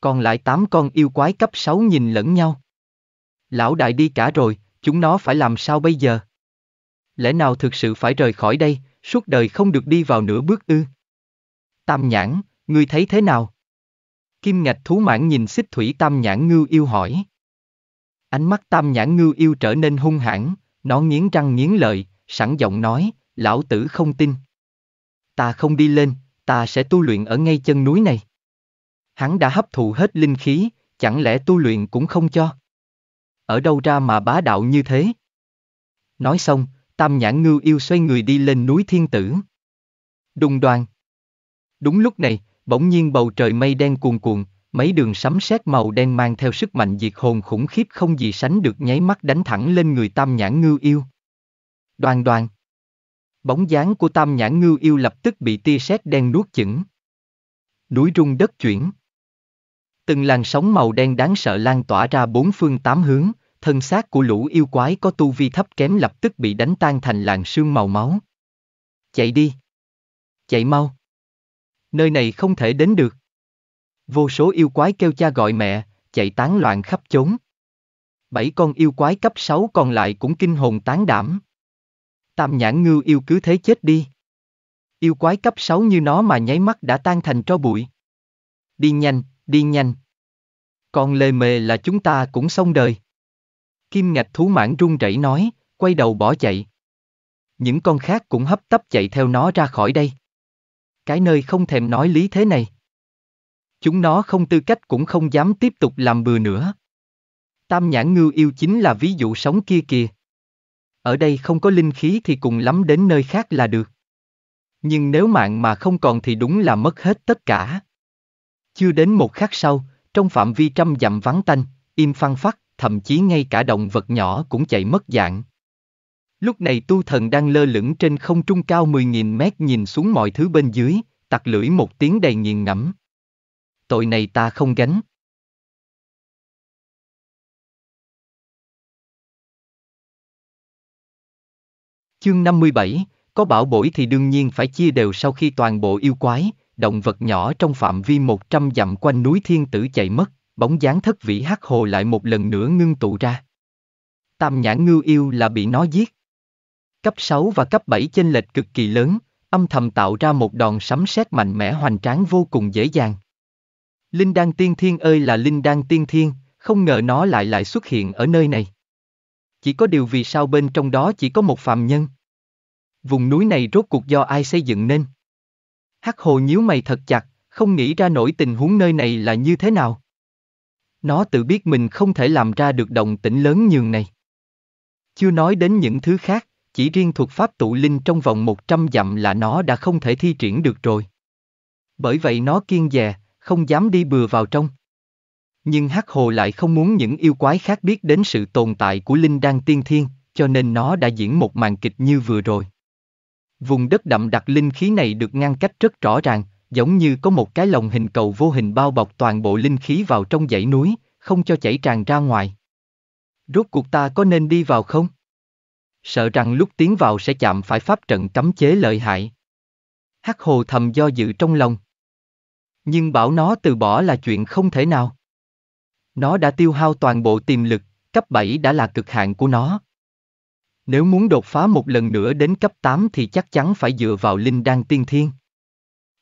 Còn lại tám con yêu quái cấp sáu nhìn lẫn nhau. Lão đại đi cả rồi, chúng nó phải làm sao bây giờ? Lẽ nào thực sự phải rời khỏi đây, suốt đời không được đi vào nửa bước ư? Tam nhãn, ngươi thấy thế nào? Kim ngạch thú mãn nhìn xích thủy tam nhãn ngư yêu hỏi. Ánh mắt tam nhãn ngư yêu trở nên hung hãn, nó nghiến răng nghiến lợi, sẵn giọng nói, lão tử không tin. Ta không đi lên, ta sẽ tu luyện ở ngay chân núi này. Hắn đã hấp thụ hết linh khí, chẳng lẽ tu luyện cũng không cho? Ở đâu ra mà bá đạo như thế? Nói xong, tam nhãn ngư yêu xoay người đi lên núi thiên tử. Đùng đoàn. Đúng lúc này, bỗng nhiên bầu trời mây đen cuồn cuộn, mấy đường sấm sét màu đen mang theo sức mạnh diệt hồn khủng khiếp không gì sánh được nháy mắt đánh thẳng lên người tam nhãn ngưu yêu. Đoàn đoàn. Bóng dáng của tam nhãn ngưu yêu lập tức bị tia sét đen nuốt chửng. Núi rung đất chuyển. Từng làn sóng màu đen đáng sợ lan tỏa ra bốn phương tám hướng, thân xác của lũ yêu quái có tu vi thấp kém lập tức bị đánh tan thành làn sương màu máu. Chạy đi! Chạy mau! nơi này không thể đến được. Vô số yêu quái kêu cha gọi mẹ, chạy tán loạn khắp chốn. Bảy con yêu quái cấp 6 còn lại cũng kinh hồn tán đảm. Tam nhãn ngư yêu cứ thế chết đi. Yêu quái cấp 6 như nó mà nháy mắt đã tan thành tro bụi. Đi nhanh, đi nhanh. Còn lề mề là chúng ta cũng xong đời. Kim ngạch thú mãn run rẩy nói, quay đầu bỏ chạy. Những con khác cũng hấp tấp chạy theo nó ra khỏi đây cái nơi không thèm nói lý thế này. Chúng nó không tư cách cũng không dám tiếp tục làm bừa nữa. Tam nhãn ngư yêu chính là ví dụ sống kia kìa. Ở đây không có linh khí thì cùng lắm đến nơi khác là được. Nhưng nếu mạng mà không còn thì đúng là mất hết tất cả. Chưa đến một khắc sau, trong phạm vi trăm dặm vắng tanh, im phăng phắc, thậm chí ngay cả động vật nhỏ cũng chạy mất dạng, Lúc này tu thần đang lơ lửng trên không trung cao 10.000 mét nhìn xuống mọi thứ bên dưới, tặc lưỡi một tiếng đầy nghiền ngẫm. Tội này ta không gánh. Chương 57, có bảo bổi thì đương nhiên phải chia đều sau khi toàn bộ yêu quái, động vật nhỏ trong phạm vi 100 dặm quanh núi thiên tử chạy mất, bóng dáng thất vĩ hắc hồ lại một lần nữa ngưng tụ ra. Tam nhãn ngư yêu là bị nó giết cấp 6 và cấp 7 chênh lệch cực kỳ lớn, âm thầm tạo ra một đòn sấm sét mạnh mẽ hoành tráng vô cùng dễ dàng. Linh đan tiên thiên ơi là linh đan tiên thiên, không ngờ nó lại lại xuất hiện ở nơi này. Chỉ có điều vì sao bên trong đó chỉ có một phàm nhân. Vùng núi này rốt cuộc do ai xây dựng nên? Hắc hồ nhíu mày thật chặt, không nghĩ ra nổi tình huống nơi này là như thế nào. Nó tự biết mình không thể làm ra được động tĩnh lớn nhường này. Chưa nói đến những thứ khác, chỉ riêng thuật pháp tụ linh trong vòng 100 dặm là nó đã không thể thi triển được rồi. Bởi vậy nó kiên dè, không dám đi bừa vào trong. Nhưng Hắc Hồ lại không muốn những yêu quái khác biết đến sự tồn tại của Linh Đan Tiên Thiên, cho nên nó đã diễn một màn kịch như vừa rồi. Vùng đất đậm đặc linh khí này được ngăn cách rất rõ ràng, giống như có một cái lồng hình cầu vô hình bao bọc toàn bộ linh khí vào trong dãy núi, không cho chảy tràn ra ngoài. Rốt cuộc ta có nên đi vào không? sợ rằng lúc tiến vào sẽ chạm phải pháp trận cấm chế lợi hại. Hắc hồ thầm do dự trong lòng. Nhưng bảo nó từ bỏ là chuyện không thể nào. Nó đã tiêu hao toàn bộ tiềm lực, cấp 7 đã là cực hạn của nó. Nếu muốn đột phá một lần nữa đến cấp 8 thì chắc chắn phải dựa vào linh đan tiên thiên.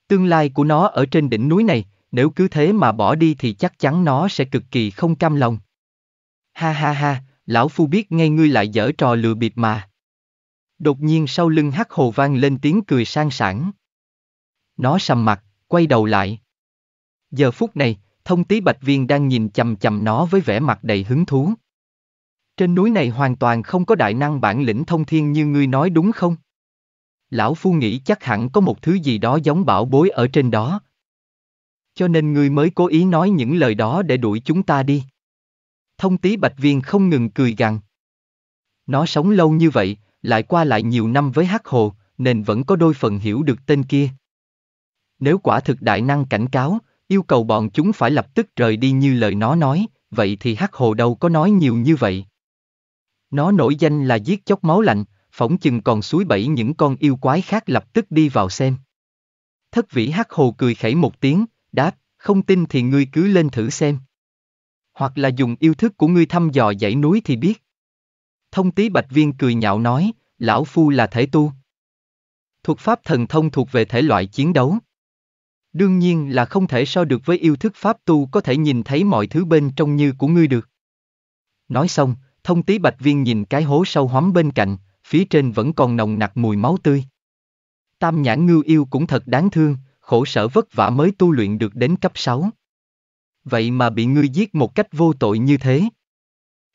Tương lai của nó ở trên đỉnh núi này, nếu cứ thế mà bỏ đi thì chắc chắn nó sẽ cực kỳ không cam lòng. Ha ha ha, lão phu biết ngay ngươi lại dở trò lừa bịp mà. Đột nhiên sau lưng hắc hồ vang lên tiếng cười sang sảng. Nó sầm mặt, quay đầu lại. Giờ phút này, thông tí bạch viên đang nhìn chầm chầm nó với vẻ mặt đầy hứng thú. Trên núi này hoàn toàn không có đại năng bản lĩnh thông thiên như ngươi nói đúng không? Lão Phu nghĩ chắc hẳn có một thứ gì đó giống bảo bối ở trên đó. Cho nên ngươi mới cố ý nói những lời đó để đuổi chúng ta đi thông tí bạch viên không ngừng cười gằn. Nó sống lâu như vậy, lại qua lại nhiều năm với hắc hồ, nên vẫn có đôi phần hiểu được tên kia. Nếu quả thực đại năng cảnh cáo, yêu cầu bọn chúng phải lập tức rời đi như lời nó nói, vậy thì hắc hồ đâu có nói nhiều như vậy. Nó nổi danh là giết chóc máu lạnh, phỏng chừng còn suối bẫy những con yêu quái khác lập tức đi vào xem. Thất vĩ hắc hồ cười khẩy một tiếng, đáp, không tin thì ngươi cứ lên thử xem. Hoặc là dùng yêu thức của ngươi thăm dò dãy núi thì biết. Thông tí bạch viên cười nhạo nói, lão phu là thể tu. Thuật pháp thần thông thuộc về thể loại chiến đấu. Đương nhiên là không thể so được với yêu thức pháp tu có thể nhìn thấy mọi thứ bên trong như của ngươi được. Nói xong, thông tí bạch viên nhìn cái hố sâu hóm bên cạnh, phía trên vẫn còn nồng nặc mùi máu tươi. Tam nhãn ngưu yêu cũng thật đáng thương, khổ sở vất vả mới tu luyện được đến cấp 6 vậy mà bị ngươi giết một cách vô tội như thế.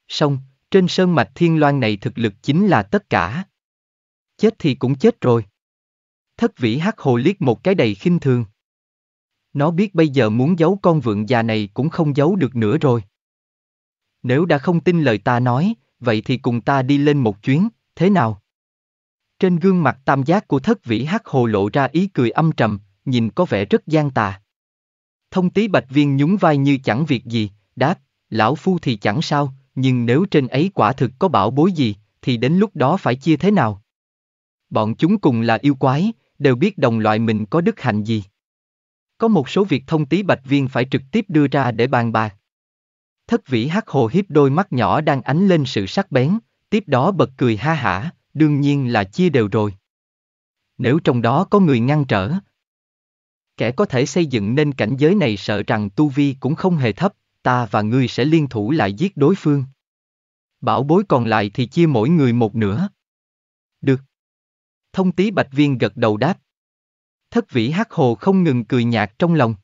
Xong, trên sơn mạch thiên loan này thực lực chính là tất cả. Chết thì cũng chết rồi. Thất vĩ hắc hồ liếc một cái đầy khinh thường. Nó biết bây giờ muốn giấu con vượng già này cũng không giấu được nữa rồi. Nếu đã không tin lời ta nói, vậy thì cùng ta đi lên một chuyến, thế nào? Trên gương mặt tam giác của thất vĩ hắc hồ lộ ra ý cười âm trầm, nhìn có vẻ rất gian tà. Thông tí bạch viên nhún vai như chẳng việc gì, đáp, lão phu thì chẳng sao, nhưng nếu trên ấy quả thực có bảo bối gì, thì đến lúc đó phải chia thế nào? Bọn chúng cùng là yêu quái, đều biết đồng loại mình có đức hạnh gì. Có một số việc thông tí bạch viên phải trực tiếp đưa ra để bàn bạc. Thất vĩ hắc hồ hiếp đôi mắt nhỏ đang ánh lên sự sắc bén, tiếp đó bật cười ha hả, đương nhiên là chia đều rồi. Nếu trong đó có người ngăn trở, Kẻ có thể xây dựng nên cảnh giới này sợ rằng tu vi cũng không hề thấp, ta và ngươi sẽ liên thủ lại giết đối phương. Bảo bối còn lại thì chia mỗi người một nửa. Được. Thông tí bạch viên gật đầu đáp. Thất vĩ hắc hồ không ngừng cười nhạt trong lòng.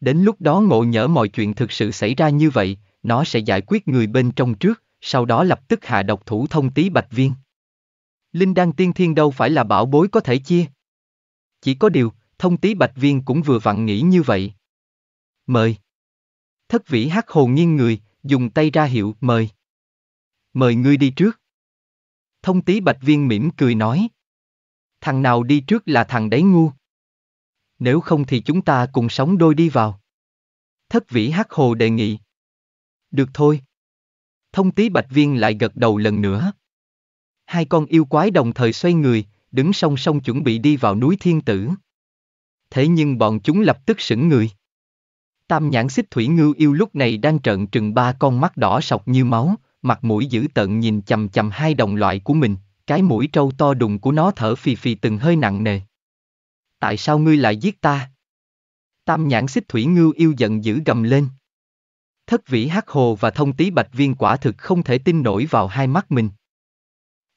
Đến lúc đó ngộ nhỡ mọi chuyện thực sự xảy ra như vậy, nó sẽ giải quyết người bên trong trước, sau đó lập tức hạ độc thủ thông tí bạch viên. Linh đăng tiên thiên đâu phải là bảo bối có thể chia. Chỉ có điều, thông tí bạch viên cũng vừa vặn nghĩ như vậy. Mời. Thất vĩ hắc hồ nghiêng người, dùng tay ra hiệu mời. Mời ngươi đi trước. Thông tí bạch viên mỉm cười nói. Thằng nào đi trước là thằng đấy ngu. Nếu không thì chúng ta cùng sống đôi đi vào. Thất vĩ hắc hồ đề nghị. Được thôi. Thông tí bạch viên lại gật đầu lần nữa. Hai con yêu quái đồng thời xoay người, đứng song song chuẩn bị đi vào núi thiên tử. Thế nhưng bọn chúng lập tức sững người. Tam nhãn xích thủy ngưu yêu lúc này đang trợn trừng ba con mắt đỏ sọc như máu, mặt mũi dữ tợn nhìn chằm chằm hai đồng loại của mình, cái mũi trâu to đùng của nó thở phì phì từng hơi nặng nề. Tại sao ngươi lại giết ta? Tam nhãn xích thủy ngưu yêu giận dữ gầm lên. Thất vĩ hắc hồ và thông tí bạch viên quả thực không thể tin nổi vào hai mắt mình.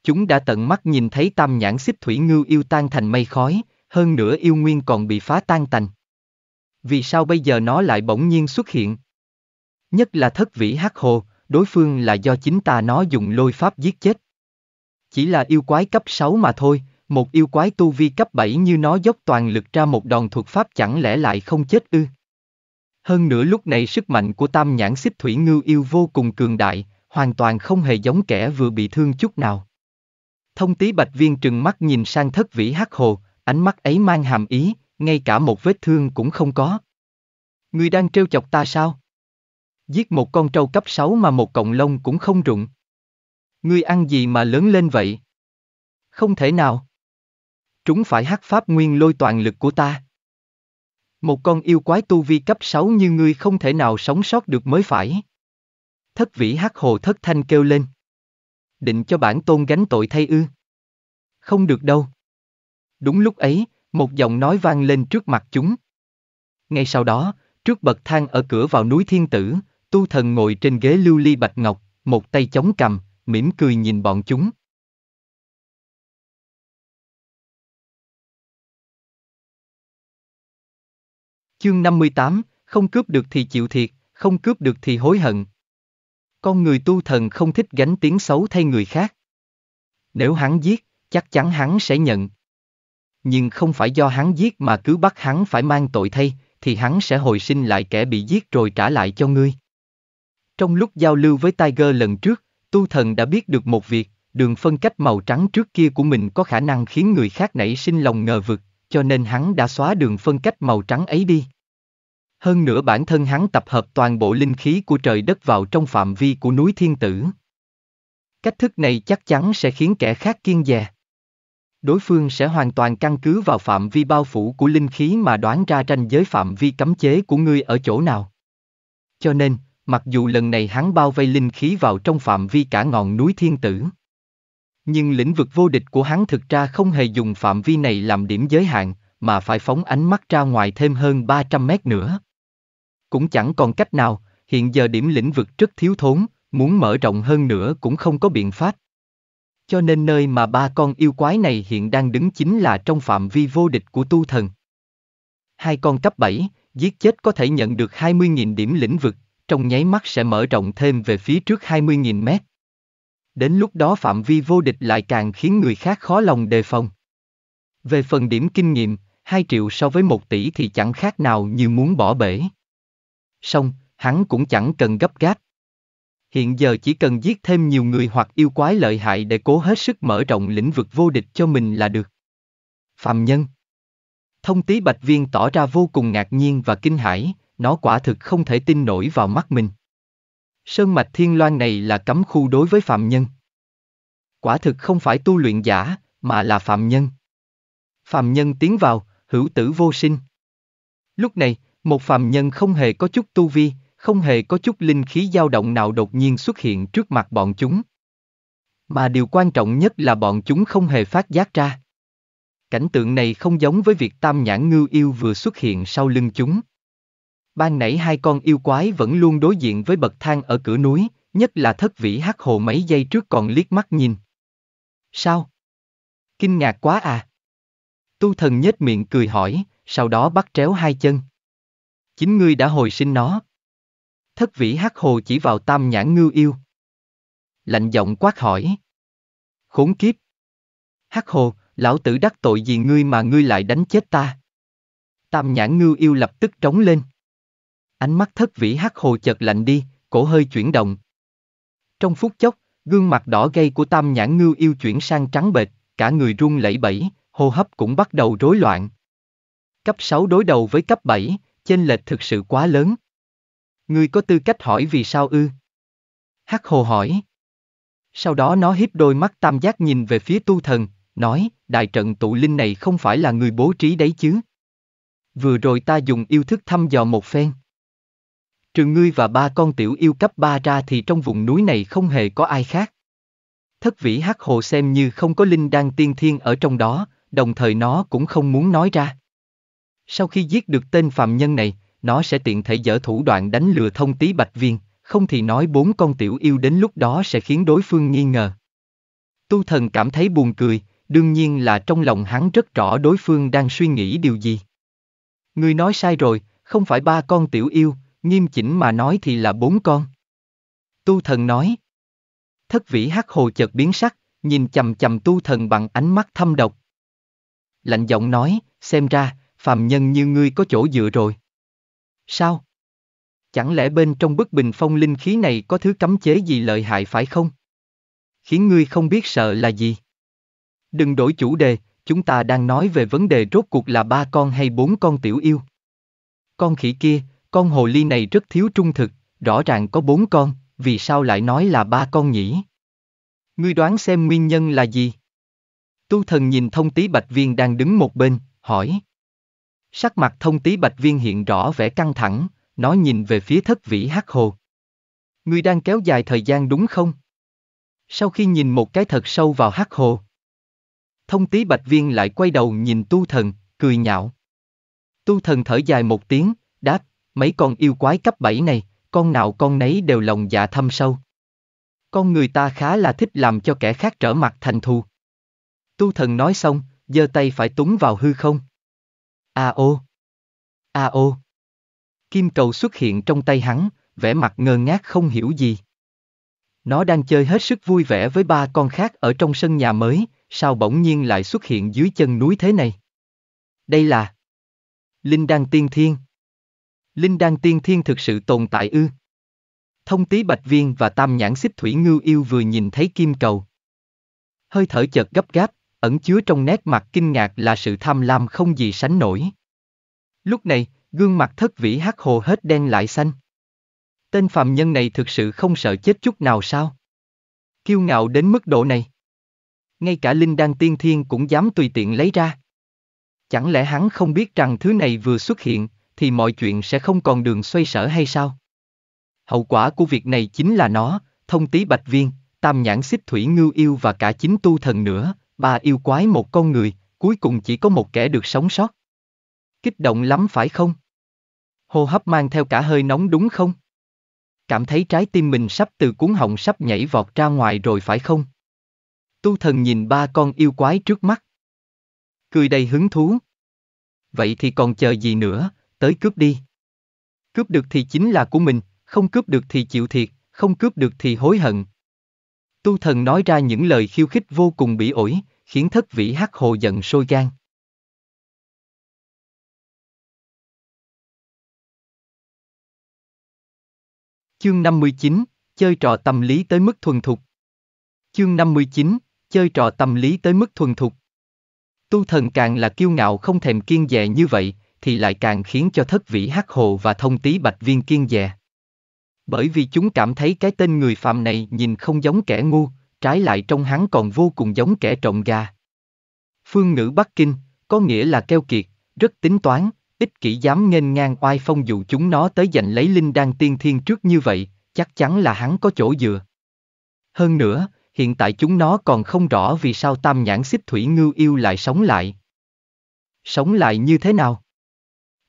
Chúng đã tận mắt nhìn thấy tam nhãn xích thủy ngưu yêu tan thành mây khói, hơn nữa yêu nguyên còn bị phá tan tành. Vì sao bây giờ nó lại bỗng nhiên xuất hiện? Nhất là thất vĩ hắc hồ, đối phương là do chính ta nó dùng lôi pháp giết chết. Chỉ là yêu quái cấp 6 mà thôi, một yêu quái tu vi cấp 7 như nó dốc toàn lực ra một đòn thuật pháp chẳng lẽ lại không chết ư? Hơn nữa lúc này sức mạnh của tam nhãn xích thủy ngưu yêu vô cùng cường đại, hoàn toàn không hề giống kẻ vừa bị thương chút nào. Thông tí bạch viên trừng mắt nhìn sang thất vĩ hắc hồ, ánh mắt ấy mang hàm ý, ngay cả một vết thương cũng không có. Người đang trêu chọc ta sao? Giết một con trâu cấp 6 mà một cọng lông cũng không rụng. Ngươi ăn gì mà lớn lên vậy? Không thể nào. Chúng phải hắc pháp nguyên lôi toàn lực của ta. Một con yêu quái tu vi cấp 6 như ngươi không thể nào sống sót được mới phải. Thất vĩ hắc hồ thất thanh kêu lên. Định cho bản tôn gánh tội thay ư. Không được đâu. Đúng lúc ấy, một giọng nói vang lên trước mặt chúng. Ngay sau đó, trước bậc thang ở cửa vào núi Thiên Tử, tu thần ngồi trên ghế lưu ly bạch ngọc, một tay chống cằm, mỉm cười nhìn bọn chúng. Chương 58, không cướp được thì chịu thiệt, không cướp được thì hối hận. Con người tu thần không thích gánh tiếng xấu thay người khác. Nếu hắn giết, chắc chắn hắn sẽ nhận. Nhưng không phải do hắn giết mà cứ bắt hắn phải mang tội thay, thì hắn sẽ hồi sinh lại kẻ bị giết rồi trả lại cho ngươi. Trong lúc giao lưu với Tiger lần trước, tu thần đã biết được một việc, đường phân cách màu trắng trước kia của mình có khả năng khiến người khác nảy sinh lòng ngờ vực, cho nên hắn đã xóa đường phân cách màu trắng ấy đi. Hơn nữa bản thân hắn tập hợp toàn bộ linh khí của trời đất vào trong phạm vi của núi thiên tử. Cách thức này chắc chắn sẽ khiến kẻ khác kiên dè đối phương sẽ hoàn toàn căn cứ vào phạm vi bao phủ của linh khí mà đoán ra ranh giới phạm vi cấm chế của ngươi ở chỗ nào. Cho nên, mặc dù lần này hắn bao vây linh khí vào trong phạm vi cả ngọn núi thiên tử. Nhưng lĩnh vực vô địch của hắn thực ra không hề dùng phạm vi này làm điểm giới hạn, mà phải phóng ánh mắt ra ngoài thêm hơn 300 mét nữa. Cũng chẳng còn cách nào, hiện giờ điểm lĩnh vực rất thiếu thốn, muốn mở rộng hơn nữa cũng không có biện pháp. Cho nên nơi mà ba con yêu quái này hiện đang đứng chính là trong phạm vi vô địch của tu thần. Hai con cấp 7, giết chết có thể nhận được 20.000 điểm lĩnh vực, trong nháy mắt sẽ mở rộng thêm về phía trước 20.000 mét. Đến lúc đó phạm vi vô địch lại càng khiến người khác khó lòng đề phòng. Về phần điểm kinh nghiệm, 2 triệu so với 1 tỷ thì chẳng khác nào như muốn bỏ bể. Xong, hắn cũng chẳng cần gấp gáp. Hiện giờ chỉ cần giết thêm nhiều người hoặc yêu quái lợi hại để cố hết sức mở rộng lĩnh vực vô địch cho mình là được. Phạm nhân Thông tí bạch viên tỏ ra vô cùng ngạc nhiên và kinh hãi, nó quả thực không thể tin nổi vào mắt mình. Sơn mạch thiên loan này là cấm khu đối với phạm nhân. Quả thực không phải tu luyện giả, mà là phạm nhân. Phạm nhân tiến vào, hữu tử vô sinh. Lúc này, một phạm nhân không hề có chút tu vi, không hề có chút linh khí dao động nào đột nhiên xuất hiện trước mặt bọn chúng. Mà điều quan trọng nhất là bọn chúng không hề phát giác ra. Cảnh tượng này không giống với việc tam nhãn ngư yêu vừa xuất hiện sau lưng chúng. Ban nãy hai con yêu quái vẫn luôn đối diện với bậc thang ở cửa núi, nhất là thất vĩ hắc hồ mấy giây trước còn liếc mắt nhìn. Sao? Kinh ngạc quá à? Tu thần nhếch miệng cười hỏi, sau đó bắt tréo hai chân. Chính ngươi đã hồi sinh nó. Thất vĩ hắc hồ chỉ vào tam nhãn ngư yêu. Lạnh giọng quát hỏi. Khốn kiếp. Hắc hồ, lão tử đắc tội gì ngươi mà ngươi lại đánh chết ta? Tam nhãn ngư yêu lập tức trống lên. Ánh mắt thất vĩ hắc hồ chợt lạnh đi, cổ hơi chuyển động. Trong phút chốc, gương mặt đỏ gay của tam nhãn ngư yêu chuyển sang trắng bệch, cả người run lẩy bẩy, hô hấp cũng bắt đầu rối loạn. Cấp 6 đối đầu với cấp 7, chênh lệch thực sự quá lớn. Ngươi có tư cách hỏi vì sao ư? Hắc hồ hỏi. Sau đó nó híp đôi mắt tam giác nhìn về phía tu thần, nói, đại trận tụ linh này không phải là người bố trí đấy chứ. Vừa rồi ta dùng yêu thức thăm dò một phen. Trừ ngươi và ba con tiểu yêu cấp ba ra thì trong vùng núi này không hề có ai khác. Thất vĩ hắc hồ xem như không có linh đan tiên thiên ở trong đó, đồng thời nó cũng không muốn nói ra. Sau khi giết được tên phạm nhân này, nó sẽ tiện thể dở thủ đoạn đánh lừa thông tí bạch viên, không thì nói bốn con tiểu yêu đến lúc đó sẽ khiến đối phương nghi ngờ. Tu thần cảm thấy buồn cười, đương nhiên là trong lòng hắn rất rõ đối phương đang suy nghĩ điều gì. Ngươi nói sai rồi, không phải ba con tiểu yêu, nghiêm chỉnh mà nói thì là bốn con. Tu thần nói. Thất vĩ hắc hồ chợt biến sắc, nhìn chầm chầm tu thần bằng ánh mắt thâm độc. Lạnh giọng nói, xem ra, phàm nhân như ngươi có chỗ dựa rồi. Sao? Chẳng lẽ bên trong bức bình phong linh khí này có thứ cấm chế gì lợi hại phải không? Khiến ngươi không biết sợ là gì? Đừng đổi chủ đề, chúng ta đang nói về vấn đề rốt cuộc là ba con hay bốn con tiểu yêu. Con khỉ kia, con hồ ly này rất thiếu trung thực, rõ ràng có bốn con, vì sao lại nói là ba con nhỉ? Ngươi đoán xem nguyên nhân là gì? Tu thần nhìn thông tí bạch viên đang đứng một bên, hỏi. Sắc mặt thông tí bạch viên hiện rõ vẻ căng thẳng, nó nhìn về phía thất vĩ hắc hồ. Ngươi đang kéo dài thời gian đúng không? Sau khi nhìn một cái thật sâu vào hắc hồ. Thông tí bạch viên lại quay đầu nhìn tu thần, cười nhạo. Tu thần thở dài một tiếng, đáp, mấy con yêu quái cấp 7 này, con nào con nấy đều lòng dạ thâm sâu. Con người ta khá là thích làm cho kẻ khác trở mặt thành thù. Tu thần nói xong, giơ tay phải túng vào hư không. A à ô! A ô! Kim cầu xuất hiện trong tay hắn, vẻ mặt ngơ ngác không hiểu gì. Nó đang chơi hết sức vui vẻ với ba con khác ở trong sân nhà mới, sao bỗng nhiên lại xuất hiện dưới chân núi thế này? Đây là Linh Đan Tiên Thiên. Linh Đan Tiên Thiên thực sự tồn tại ư? Thông tí Bạch Viên và Tam Nhãn Xích Thủy Ngưu Yêu vừa nhìn thấy kim cầu. Hơi thở chợt gấp gáp, ẩn chứa trong nét mặt kinh ngạc là sự tham lam không gì sánh nổi. Lúc này, gương mặt thất vĩ hắc hồ hết đen lại xanh. Tên phàm nhân này thực sự không sợ chết chút nào sao? Kiêu ngạo đến mức độ này. Ngay cả linh đan tiên thiên cũng dám tùy tiện lấy ra. Chẳng lẽ hắn không biết rằng thứ này vừa xuất hiện, thì mọi chuyện sẽ không còn đường xoay sở hay sao? Hậu quả của việc này chính là nó, thông tí bạch viên, tam nhãn xích thủy ngưu yêu và cả chính tu thần nữa, Ba yêu quái một con người, cuối cùng chỉ có một kẻ được sống sót. Kích động lắm phải không? Hô hấp mang theo cả hơi nóng đúng không? Cảm thấy trái tim mình sắp từ cuốn họng sắp nhảy vọt ra ngoài rồi phải không? Tu thần nhìn ba con yêu quái trước mắt. Cười đầy hứng thú. Vậy thì còn chờ gì nữa, tới cướp đi. Cướp được thì chính là của mình, không cướp được thì chịu thiệt, không cướp được thì hối hận. Tu thần nói ra những lời khiêu khích vô cùng bị ổi, khiến thất vĩ hắc hồ giận sôi gan. Chương 59, chơi trò tâm lý tới mức thuần thục. Chương 59, chơi trò tâm lý tới mức thuần thục. Tu thần càng là kiêu ngạo không thèm kiên dè như vậy, thì lại càng khiến cho thất vĩ hắc hồ và thông tí bạch viên kiên dè. Bởi vì chúng cảm thấy cái tên người phạm này nhìn không giống kẻ ngu, trái lại trong hắn còn vô cùng giống kẻ trộm gà. Phương ngữ Bắc Kinh, có nghĩa là keo kiệt, rất tính toán, ích kỷ dám nghênh ngang oai phong dù chúng nó tới giành lấy linh đan tiên thiên trước như vậy, chắc chắn là hắn có chỗ dựa. Hơn nữa, hiện tại chúng nó còn không rõ vì sao tam nhãn xích thủy ngưu yêu lại sống lại. Sống lại như thế nào?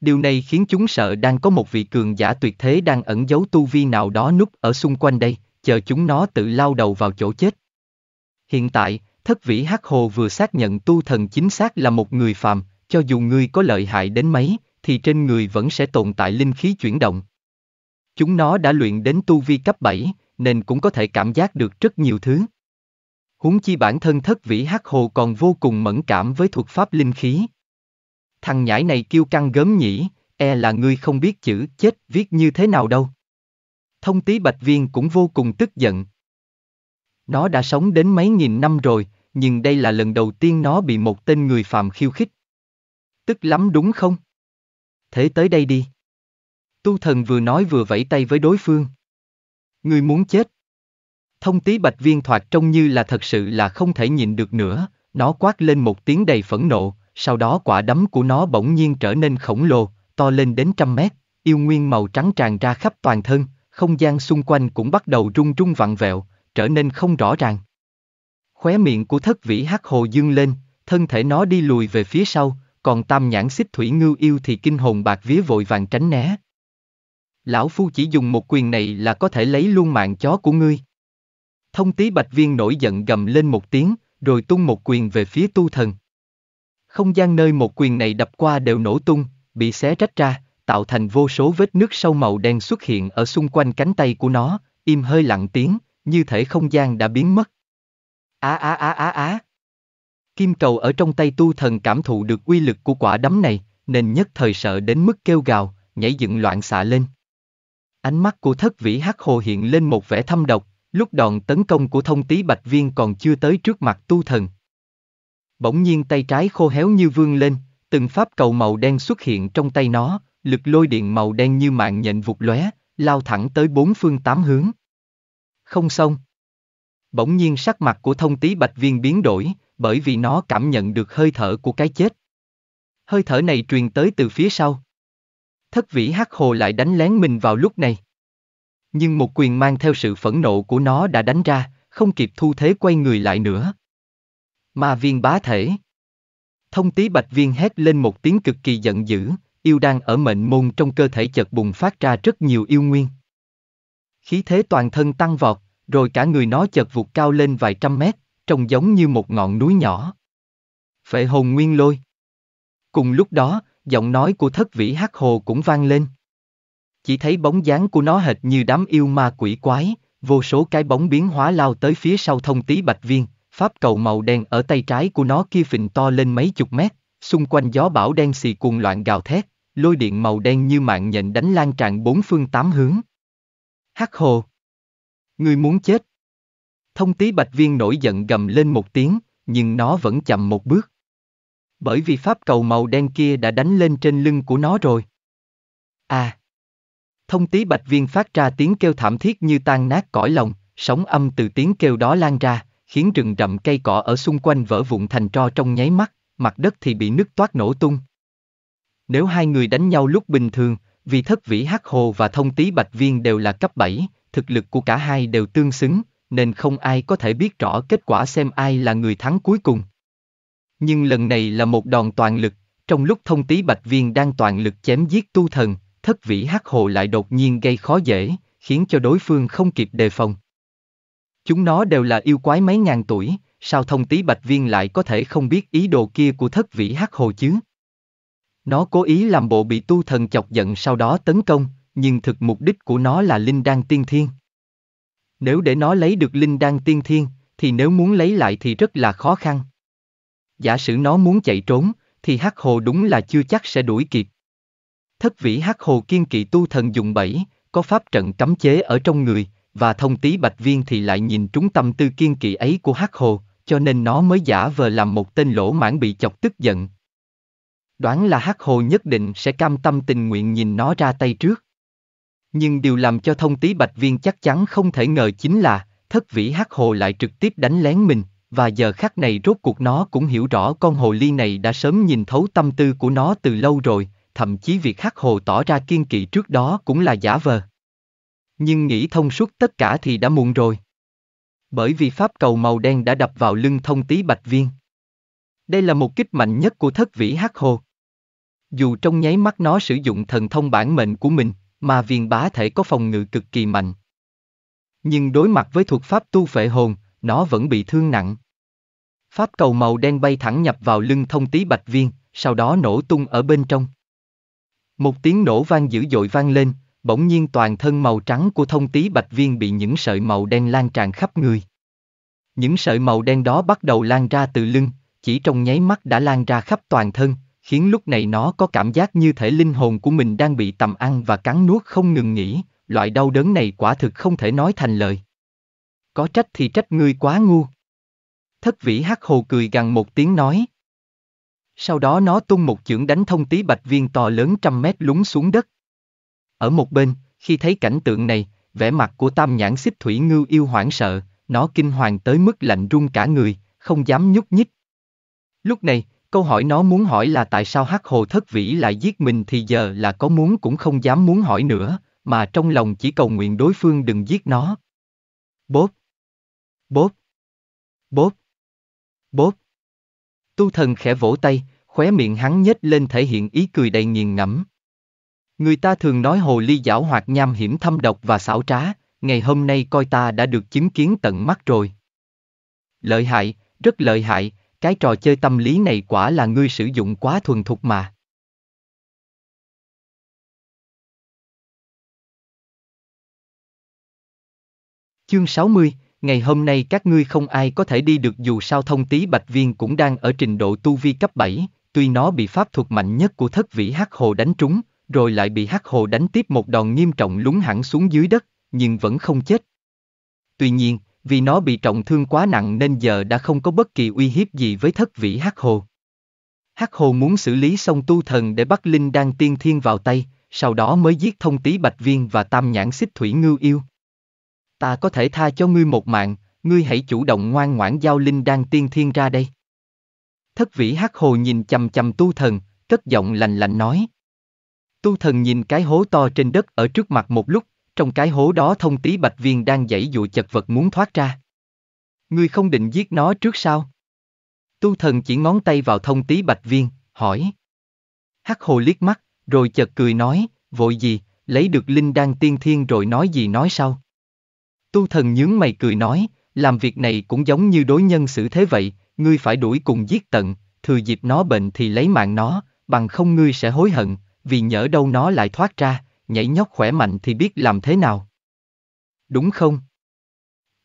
Điều này khiến chúng sợ đang có một vị cường giả tuyệt thế đang ẩn giấu tu vi nào đó núp ở xung quanh đây, chờ chúng nó tự lao đầu vào chỗ chết. Hiện tại, thất vĩ hắc hồ vừa xác nhận tu thần chính xác là một người phàm, cho dù ngươi có lợi hại đến mấy, thì trên người vẫn sẽ tồn tại linh khí chuyển động. Chúng nó đã luyện đến tu vi cấp 7, nên cũng có thể cảm giác được rất nhiều thứ. Huống chi bản thân thất vĩ hắc hồ còn vô cùng mẫn cảm với thuật pháp linh khí. Thằng nhãi này kêu căng gớm nhỉ, e là ngươi không biết chữ chết viết như thế nào đâu. Thông tý bạch viên cũng vô cùng tức giận, nó đã sống đến mấy nghìn năm rồi, nhưng đây là lần đầu tiên nó bị một tên người phàm khiêu khích. Tức lắm đúng không? Thế tới đây đi. Tu thần vừa nói vừa vẫy tay với đối phương. Người muốn chết. Thông tí bạch viên thoạt trông như là thật sự là không thể nhịn được nữa, nó quát lên một tiếng đầy phẫn nộ, sau đó quả đấm của nó bỗng nhiên trở nên khổng lồ, to lên đến trăm mét, yêu nguyên màu trắng tràn ra khắp toàn thân, không gian xung quanh cũng bắt đầu rung rung vặn vẹo, trở nên không rõ ràng. Khóe miệng của thất vĩ hắc hồ dương lên, thân thể nó đi lùi về phía sau, còn tam nhãn xích thủy ngưu yêu thì kinh hồn bạc vía vội vàng tránh né. Lão Phu chỉ dùng một quyền này là có thể lấy luôn mạng chó của ngươi. Thông tí bạch viên nổi giận gầm lên một tiếng, rồi tung một quyền về phía tu thần. Không gian nơi một quyền này đập qua đều nổ tung, bị xé rách ra, tạo thành vô số vết nước sâu màu đen xuất hiện ở xung quanh cánh tay của nó, im hơi lặng tiếng, như thể không gian đã biến mất. Á á á á á. Kim cầu ở trong tay tu thần cảm thụ được quy lực của quả đấm này, nên nhất thời sợ đến mức kêu gào, nhảy dựng loạn xạ lên. Ánh mắt của thất vĩ hắc hồ hiện lên một vẻ thâm độc, lúc đòn tấn công của thông tí bạch viên còn chưa tới trước mặt tu thần. Bỗng nhiên tay trái khô héo như vương lên, từng pháp cầu màu đen xuất hiện trong tay nó, lực lôi điện màu đen như mạng nhện vụt lóe, lao thẳng tới bốn phương tám hướng không xong. Bỗng nhiên sắc mặt của thông tí bạch viên biến đổi, bởi vì nó cảm nhận được hơi thở của cái chết. Hơi thở này truyền tới từ phía sau. Thất vĩ hắc hồ lại đánh lén mình vào lúc này. Nhưng một quyền mang theo sự phẫn nộ của nó đã đánh ra, không kịp thu thế quay người lại nữa. Ma viên bá thể. Thông tí bạch viên hét lên một tiếng cực kỳ giận dữ, yêu đang ở mệnh môn trong cơ thể chợt bùng phát ra rất nhiều yêu nguyên khí thế toàn thân tăng vọt, rồi cả người nó chợt vụt cao lên vài trăm mét, trông giống như một ngọn núi nhỏ. Phệ hồn nguyên lôi. Cùng lúc đó, giọng nói của thất vĩ hắc hồ cũng vang lên. Chỉ thấy bóng dáng của nó hệt như đám yêu ma quỷ quái, vô số cái bóng biến hóa lao tới phía sau thông tí bạch viên, pháp cầu màu đen ở tay trái của nó kia phình to lên mấy chục mét, xung quanh gió bão đen xì cuồng loạn gào thét, lôi điện màu đen như mạng nhện đánh lan tràn bốn phương tám hướng. Hắc hồ. Người muốn chết. Thông tí bạch viên nổi giận gầm lên một tiếng, nhưng nó vẫn chậm một bước. Bởi vì pháp cầu màu đen kia đã đánh lên trên lưng của nó rồi. À. Thông tí bạch viên phát ra tiếng kêu thảm thiết như tan nát cõi lòng, sóng âm từ tiếng kêu đó lan ra, khiến rừng rậm cây cỏ ở xung quanh vỡ vụn thành tro trong nháy mắt, mặt đất thì bị nứt toát nổ tung. Nếu hai người đánh nhau lúc bình thường, vì thất vĩ hắc hồ và thông tý bạch viên đều là cấp 7, thực lực của cả hai đều tương xứng, nên không ai có thể biết rõ kết quả xem ai là người thắng cuối cùng. Nhưng lần này là một đòn toàn lực, trong lúc thông tý bạch viên đang toàn lực chém giết tu thần, thất vĩ hắc hồ lại đột nhiên gây khó dễ, khiến cho đối phương không kịp đề phòng. Chúng nó đều là yêu quái mấy ngàn tuổi, sao thông tý bạch viên lại có thể không biết ý đồ kia của thất vĩ hắc hồ chứ? Nó cố ý làm bộ bị tu thần chọc giận sau đó tấn công, nhưng thực mục đích của nó là linh đan tiên thiên. Nếu để nó lấy được linh đan tiên thiên, thì nếu muốn lấy lại thì rất là khó khăn. Giả sử nó muốn chạy trốn, thì hắc hồ đúng là chưa chắc sẽ đuổi kịp. Thất vĩ hắc hồ kiên kỵ tu thần dùng bẫy, có pháp trận cấm chế ở trong người, và thông tí bạch viên thì lại nhìn trúng tâm tư kiên kỵ ấy của hắc hồ, cho nên nó mới giả vờ làm một tên lỗ mãn bị chọc tức giận, đoán là hắc hồ nhất định sẽ cam tâm tình nguyện nhìn nó ra tay trước. Nhưng điều làm cho thông Tý bạch viên chắc chắn không thể ngờ chính là, thất vĩ hắc hồ lại trực tiếp đánh lén mình, và giờ khắc này rốt cuộc nó cũng hiểu rõ con hồ ly này đã sớm nhìn thấu tâm tư của nó từ lâu rồi, thậm chí việc hắc hồ tỏ ra kiên kỵ trước đó cũng là giả vờ. Nhưng nghĩ thông suốt tất cả thì đã muộn rồi. Bởi vì pháp cầu màu đen đã đập vào lưng thông Tý bạch viên. Đây là một kích mạnh nhất của thất vĩ hắc hồ. Dù trong nháy mắt nó sử dụng thần thông bản mệnh của mình, mà viền bá thể có phòng ngự cực kỳ mạnh. Nhưng đối mặt với thuật pháp tu phệ hồn, nó vẫn bị thương nặng. Pháp cầu màu đen bay thẳng nhập vào lưng thông tí bạch viên, sau đó nổ tung ở bên trong. Một tiếng nổ vang dữ dội vang lên, bỗng nhiên toàn thân màu trắng của thông tí bạch viên bị những sợi màu đen lan tràn khắp người. Những sợi màu đen đó bắt đầu lan ra từ lưng, chỉ trong nháy mắt đã lan ra khắp toàn thân, khiến lúc này nó có cảm giác như thể linh hồn của mình đang bị tầm ăn và cắn nuốt không ngừng nghỉ, loại đau đớn này quả thực không thể nói thành lời. Có trách thì trách ngươi quá ngu. Thất vĩ hắc hồ cười gằn một tiếng nói. Sau đó nó tung một chưởng đánh thông tí bạch viên to lớn trăm mét lúng xuống đất. Ở một bên, khi thấy cảnh tượng này, vẻ mặt của tam nhãn xích thủy ngưu yêu hoảng sợ, nó kinh hoàng tới mức lạnh run cả người, không dám nhúc nhích. Lúc này, Câu hỏi nó muốn hỏi là tại sao Hắc Hồ Thất Vĩ lại giết mình thì giờ là có muốn cũng không dám muốn hỏi nữa, mà trong lòng chỉ cầu nguyện đối phương đừng giết nó. Bốp! Bốp! Bốp! Bốp! Tu thần khẽ vỗ tay, khóe miệng hắn nhếch lên thể hiện ý cười đầy nghiền ngẫm. Người ta thường nói hồ ly giảo hoạt nham hiểm thâm độc và xảo trá, ngày hôm nay coi ta đã được chứng kiến tận mắt rồi. Lợi hại, rất lợi hại, cái trò chơi tâm lý này quả là ngươi sử dụng quá thuần thục mà. Chương 60, ngày hôm nay các ngươi không ai có thể đi được dù sao thông tí bạch viên cũng đang ở trình độ tu vi cấp 7, tuy nó bị pháp thuật mạnh nhất của thất vĩ hắc hồ đánh trúng, rồi lại bị hắc hồ đánh tiếp một đòn nghiêm trọng lún hẳn xuống dưới đất, nhưng vẫn không chết. Tuy nhiên, vì nó bị trọng thương quá nặng nên giờ đã không có bất kỳ uy hiếp gì với thất vĩ hắc hồ. Hắc hồ muốn xử lý xong tu thần để bắt linh đan tiên thiên vào tay, sau đó mới giết thông tý bạch viên và tam nhãn xích thủy ngưu yêu. Ta có thể tha cho ngươi một mạng, ngươi hãy chủ động ngoan ngoãn giao linh đan tiên thiên ra đây. Thất vĩ hắc hồ nhìn chầm chầm tu thần, cất giọng lành lạnh nói. Tu thần nhìn cái hố to trên đất ở trước mặt một lúc, trong cái hố đó thông tí bạch viên đang giãy dụa chật vật muốn thoát ra. Ngươi không định giết nó trước sao? Tu thần chỉ ngón tay vào thông tí bạch viên, hỏi. Hắc hồ liếc mắt, rồi chợt cười nói, vội gì, lấy được linh đan tiên thiên rồi nói gì nói sau. Tu thần nhướng mày cười nói, làm việc này cũng giống như đối nhân xử thế vậy, ngươi phải đuổi cùng giết tận, thừa dịp nó bệnh thì lấy mạng nó, bằng không ngươi sẽ hối hận, vì nhỡ đâu nó lại thoát ra, nhảy nhóc khỏe mạnh thì biết làm thế nào. Đúng không?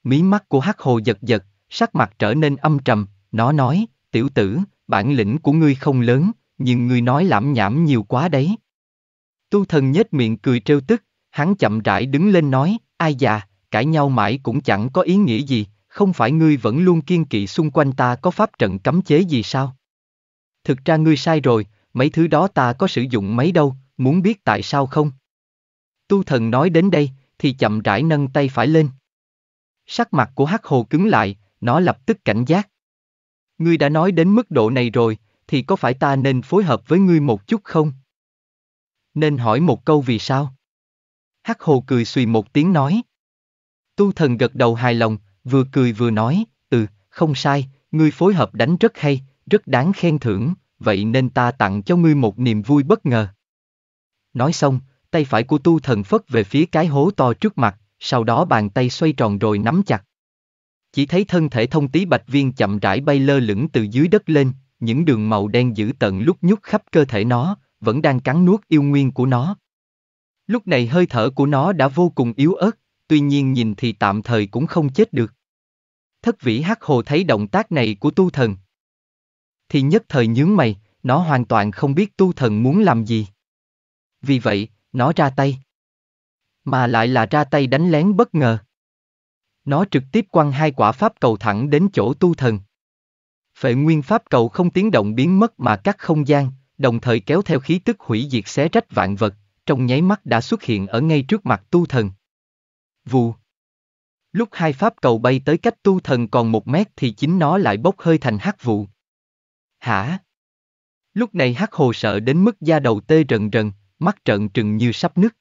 Mí mắt của hắc hồ giật giật, sắc mặt trở nên âm trầm, nó nói, tiểu tử, bản lĩnh của ngươi không lớn, nhưng ngươi nói lãm nhảm nhiều quá đấy. Tu thần nhếch miệng cười trêu tức, hắn chậm rãi đứng lên nói, ai già, cãi nhau mãi cũng chẳng có ý nghĩa gì, không phải ngươi vẫn luôn kiên kỵ xung quanh ta có pháp trận cấm chế gì sao? Thực ra ngươi sai rồi, mấy thứ đó ta có sử dụng mấy đâu, muốn biết tại sao không? Tu thần nói đến đây, thì chậm rãi nâng tay phải lên. Sắc mặt của hắc hồ cứng lại, nó lập tức cảnh giác. Ngươi đã nói đến mức độ này rồi, thì có phải ta nên phối hợp với ngươi một chút không? Nên hỏi một câu vì sao? Hắc hồ cười xùy một tiếng nói. Tu thần gật đầu hài lòng, vừa cười vừa nói, ừ, không sai, ngươi phối hợp đánh rất hay, rất đáng khen thưởng, vậy nên ta tặng cho ngươi một niềm vui bất ngờ. Nói xong, tay phải của tu thần phất về phía cái hố to trước mặt, sau đó bàn tay xoay tròn rồi nắm chặt. Chỉ thấy thân thể thông tí bạch viên chậm rãi bay lơ lửng từ dưới đất lên, những đường màu đen dữ tận lúc nhúc khắp cơ thể nó, vẫn đang cắn nuốt yêu nguyên của nó. Lúc này hơi thở của nó đã vô cùng yếu ớt, tuy nhiên nhìn thì tạm thời cũng không chết được. Thất vĩ hắc hồ thấy động tác này của tu thần. Thì nhất thời nhướng mày, nó hoàn toàn không biết tu thần muốn làm gì. Vì vậy, nó ra tay. Mà lại là ra tay đánh lén bất ngờ. Nó trực tiếp quăng hai quả pháp cầu thẳng đến chỗ tu thần. Phệ nguyên pháp cầu không tiếng động biến mất mà cắt không gian, đồng thời kéo theo khí tức hủy diệt xé rách vạn vật, trong nháy mắt đã xuất hiện ở ngay trước mặt tu thần. Vù. Lúc hai pháp cầu bay tới cách tu thần còn một mét thì chính nó lại bốc hơi thành hắc vụ. Hả? Lúc này hắc hồ sợ đến mức da đầu tê rần rần, mắt trợn trừng như sắp nứt.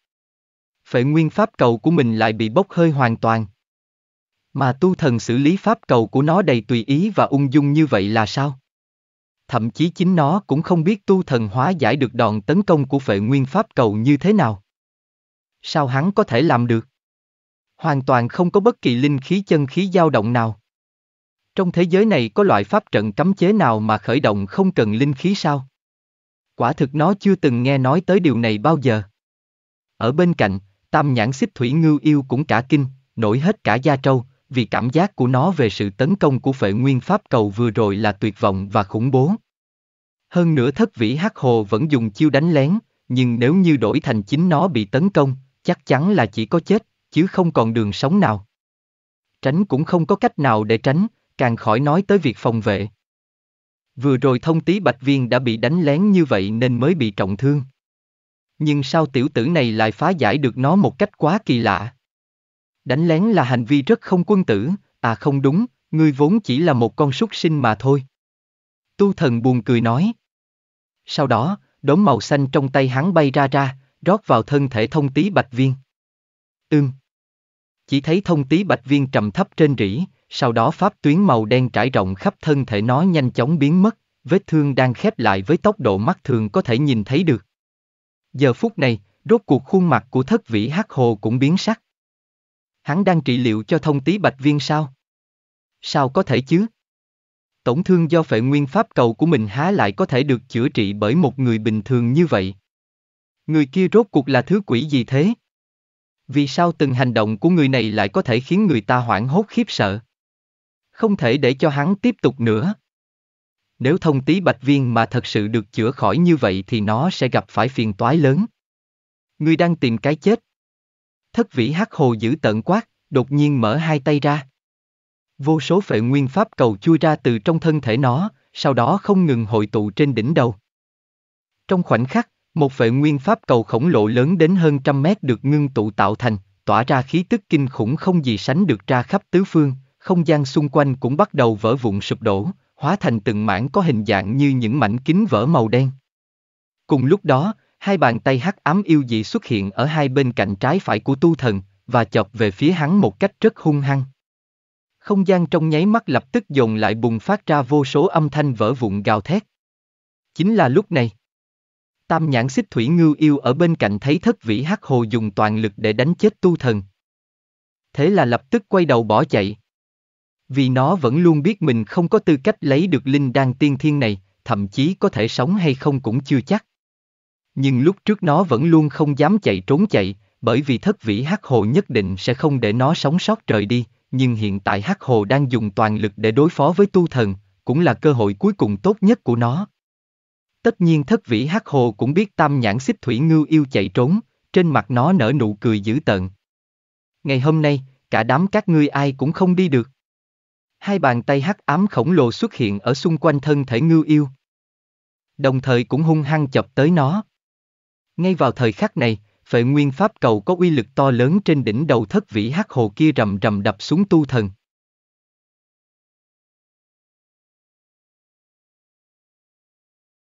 Phệ nguyên pháp cầu của mình lại bị bốc hơi hoàn toàn. Mà tu thần xử lý pháp cầu của nó đầy tùy ý và ung dung như vậy là sao? Thậm chí chính nó cũng không biết tu thần hóa giải được đòn tấn công của phệ nguyên pháp cầu như thế nào. Sao hắn có thể làm được? Hoàn toàn không có bất kỳ linh khí chân khí dao động nào. Trong thế giới này có loại pháp trận cấm chế nào mà khởi động không cần linh khí sao? quả thực nó chưa từng nghe nói tới điều này bao giờ. Ở bên cạnh, tam nhãn xích thủy ngưu yêu cũng cả kinh, nổi hết cả da trâu, vì cảm giác của nó về sự tấn công của phệ nguyên pháp cầu vừa rồi là tuyệt vọng và khủng bố. Hơn nữa thất vĩ hắc hồ vẫn dùng chiêu đánh lén, nhưng nếu như đổi thành chính nó bị tấn công, chắc chắn là chỉ có chết, chứ không còn đường sống nào. Tránh cũng không có cách nào để tránh, càng khỏi nói tới việc phòng vệ. Vừa rồi thông tí bạch viên đã bị đánh lén như vậy nên mới bị trọng thương. Nhưng sao tiểu tử này lại phá giải được nó một cách quá kỳ lạ? Đánh lén là hành vi rất không quân tử, à không đúng, ngươi vốn chỉ là một con súc sinh mà thôi. Tu thần buồn cười nói. Sau đó, đốm màu xanh trong tay hắn bay ra ra, rót vào thân thể thông tí bạch viên. Ưm. Chỉ thấy thông tí bạch viên trầm thấp trên rỉ, sau đó pháp tuyến màu đen trải rộng khắp thân thể nó nhanh chóng biến mất, vết thương đang khép lại với tốc độ mắt thường có thể nhìn thấy được. Giờ phút này, rốt cuộc khuôn mặt của thất vĩ hắc hồ cũng biến sắc. Hắn đang trị liệu cho thông tí bạch viên sao? Sao có thể chứ? Tổn thương do phệ nguyên pháp cầu của mình há lại có thể được chữa trị bởi một người bình thường như vậy. Người kia rốt cuộc là thứ quỷ gì thế? Vì sao từng hành động của người này lại có thể khiến người ta hoảng hốt khiếp sợ? không thể để cho hắn tiếp tục nữa. Nếu thông tí bạch viên mà thật sự được chữa khỏi như vậy thì nó sẽ gặp phải phiền toái lớn. Người đang tìm cái chết. Thất vĩ hắc hồ giữ tận quát, đột nhiên mở hai tay ra. Vô số phệ nguyên pháp cầu chui ra từ trong thân thể nó, sau đó không ngừng hội tụ trên đỉnh đầu. Trong khoảnh khắc, một phệ nguyên pháp cầu khổng lồ lớn đến hơn trăm mét được ngưng tụ tạo thành, tỏa ra khí tức kinh khủng không gì sánh được ra khắp tứ phương, không gian xung quanh cũng bắt đầu vỡ vụn sụp đổ, hóa thành từng mảng có hình dạng như những mảnh kính vỡ màu đen. Cùng lúc đó, hai bàn tay hắc ám yêu dị xuất hiện ở hai bên cạnh trái phải của tu thần, và chọc về phía hắn một cách rất hung hăng. Không gian trong nháy mắt lập tức dồn lại bùng phát ra vô số âm thanh vỡ vụn gào thét. Chính là lúc này. Tam nhãn xích thủy Ngư yêu ở bên cạnh thấy thất vĩ hắc hồ dùng toàn lực để đánh chết tu thần. Thế là lập tức quay đầu bỏ chạy, vì nó vẫn luôn biết mình không có tư cách lấy được linh đan tiên thiên này, thậm chí có thể sống hay không cũng chưa chắc. Nhưng lúc trước nó vẫn luôn không dám chạy trốn chạy, bởi vì thất vĩ hắc hồ nhất định sẽ không để nó sống sót rời đi, nhưng hiện tại hắc hồ đang dùng toàn lực để đối phó với tu thần, cũng là cơ hội cuối cùng tốt nhất của nó. Tất nhiên thất vĩ hắc hồ cũng biết tam nhãn xích thủy ngưu yêu chạy trốn, trên mặt nó nở nụ cười dữ tợn. Ngày hôm nay, cả đám các ngươi ai cũng không đi được hai bàn tay hắc ám khổng lồ xuất hiện ở xung quanh thân thể ngưu yêu. Đồng thời cũng hung hăng chập tới nó. Ngay vào thời khắc này, phệ nguyên pháp cầu có uy lực to lớn trên đỉnh đầu thất vĩ hắc hồ kia rầm rầm đập xuống tu thần.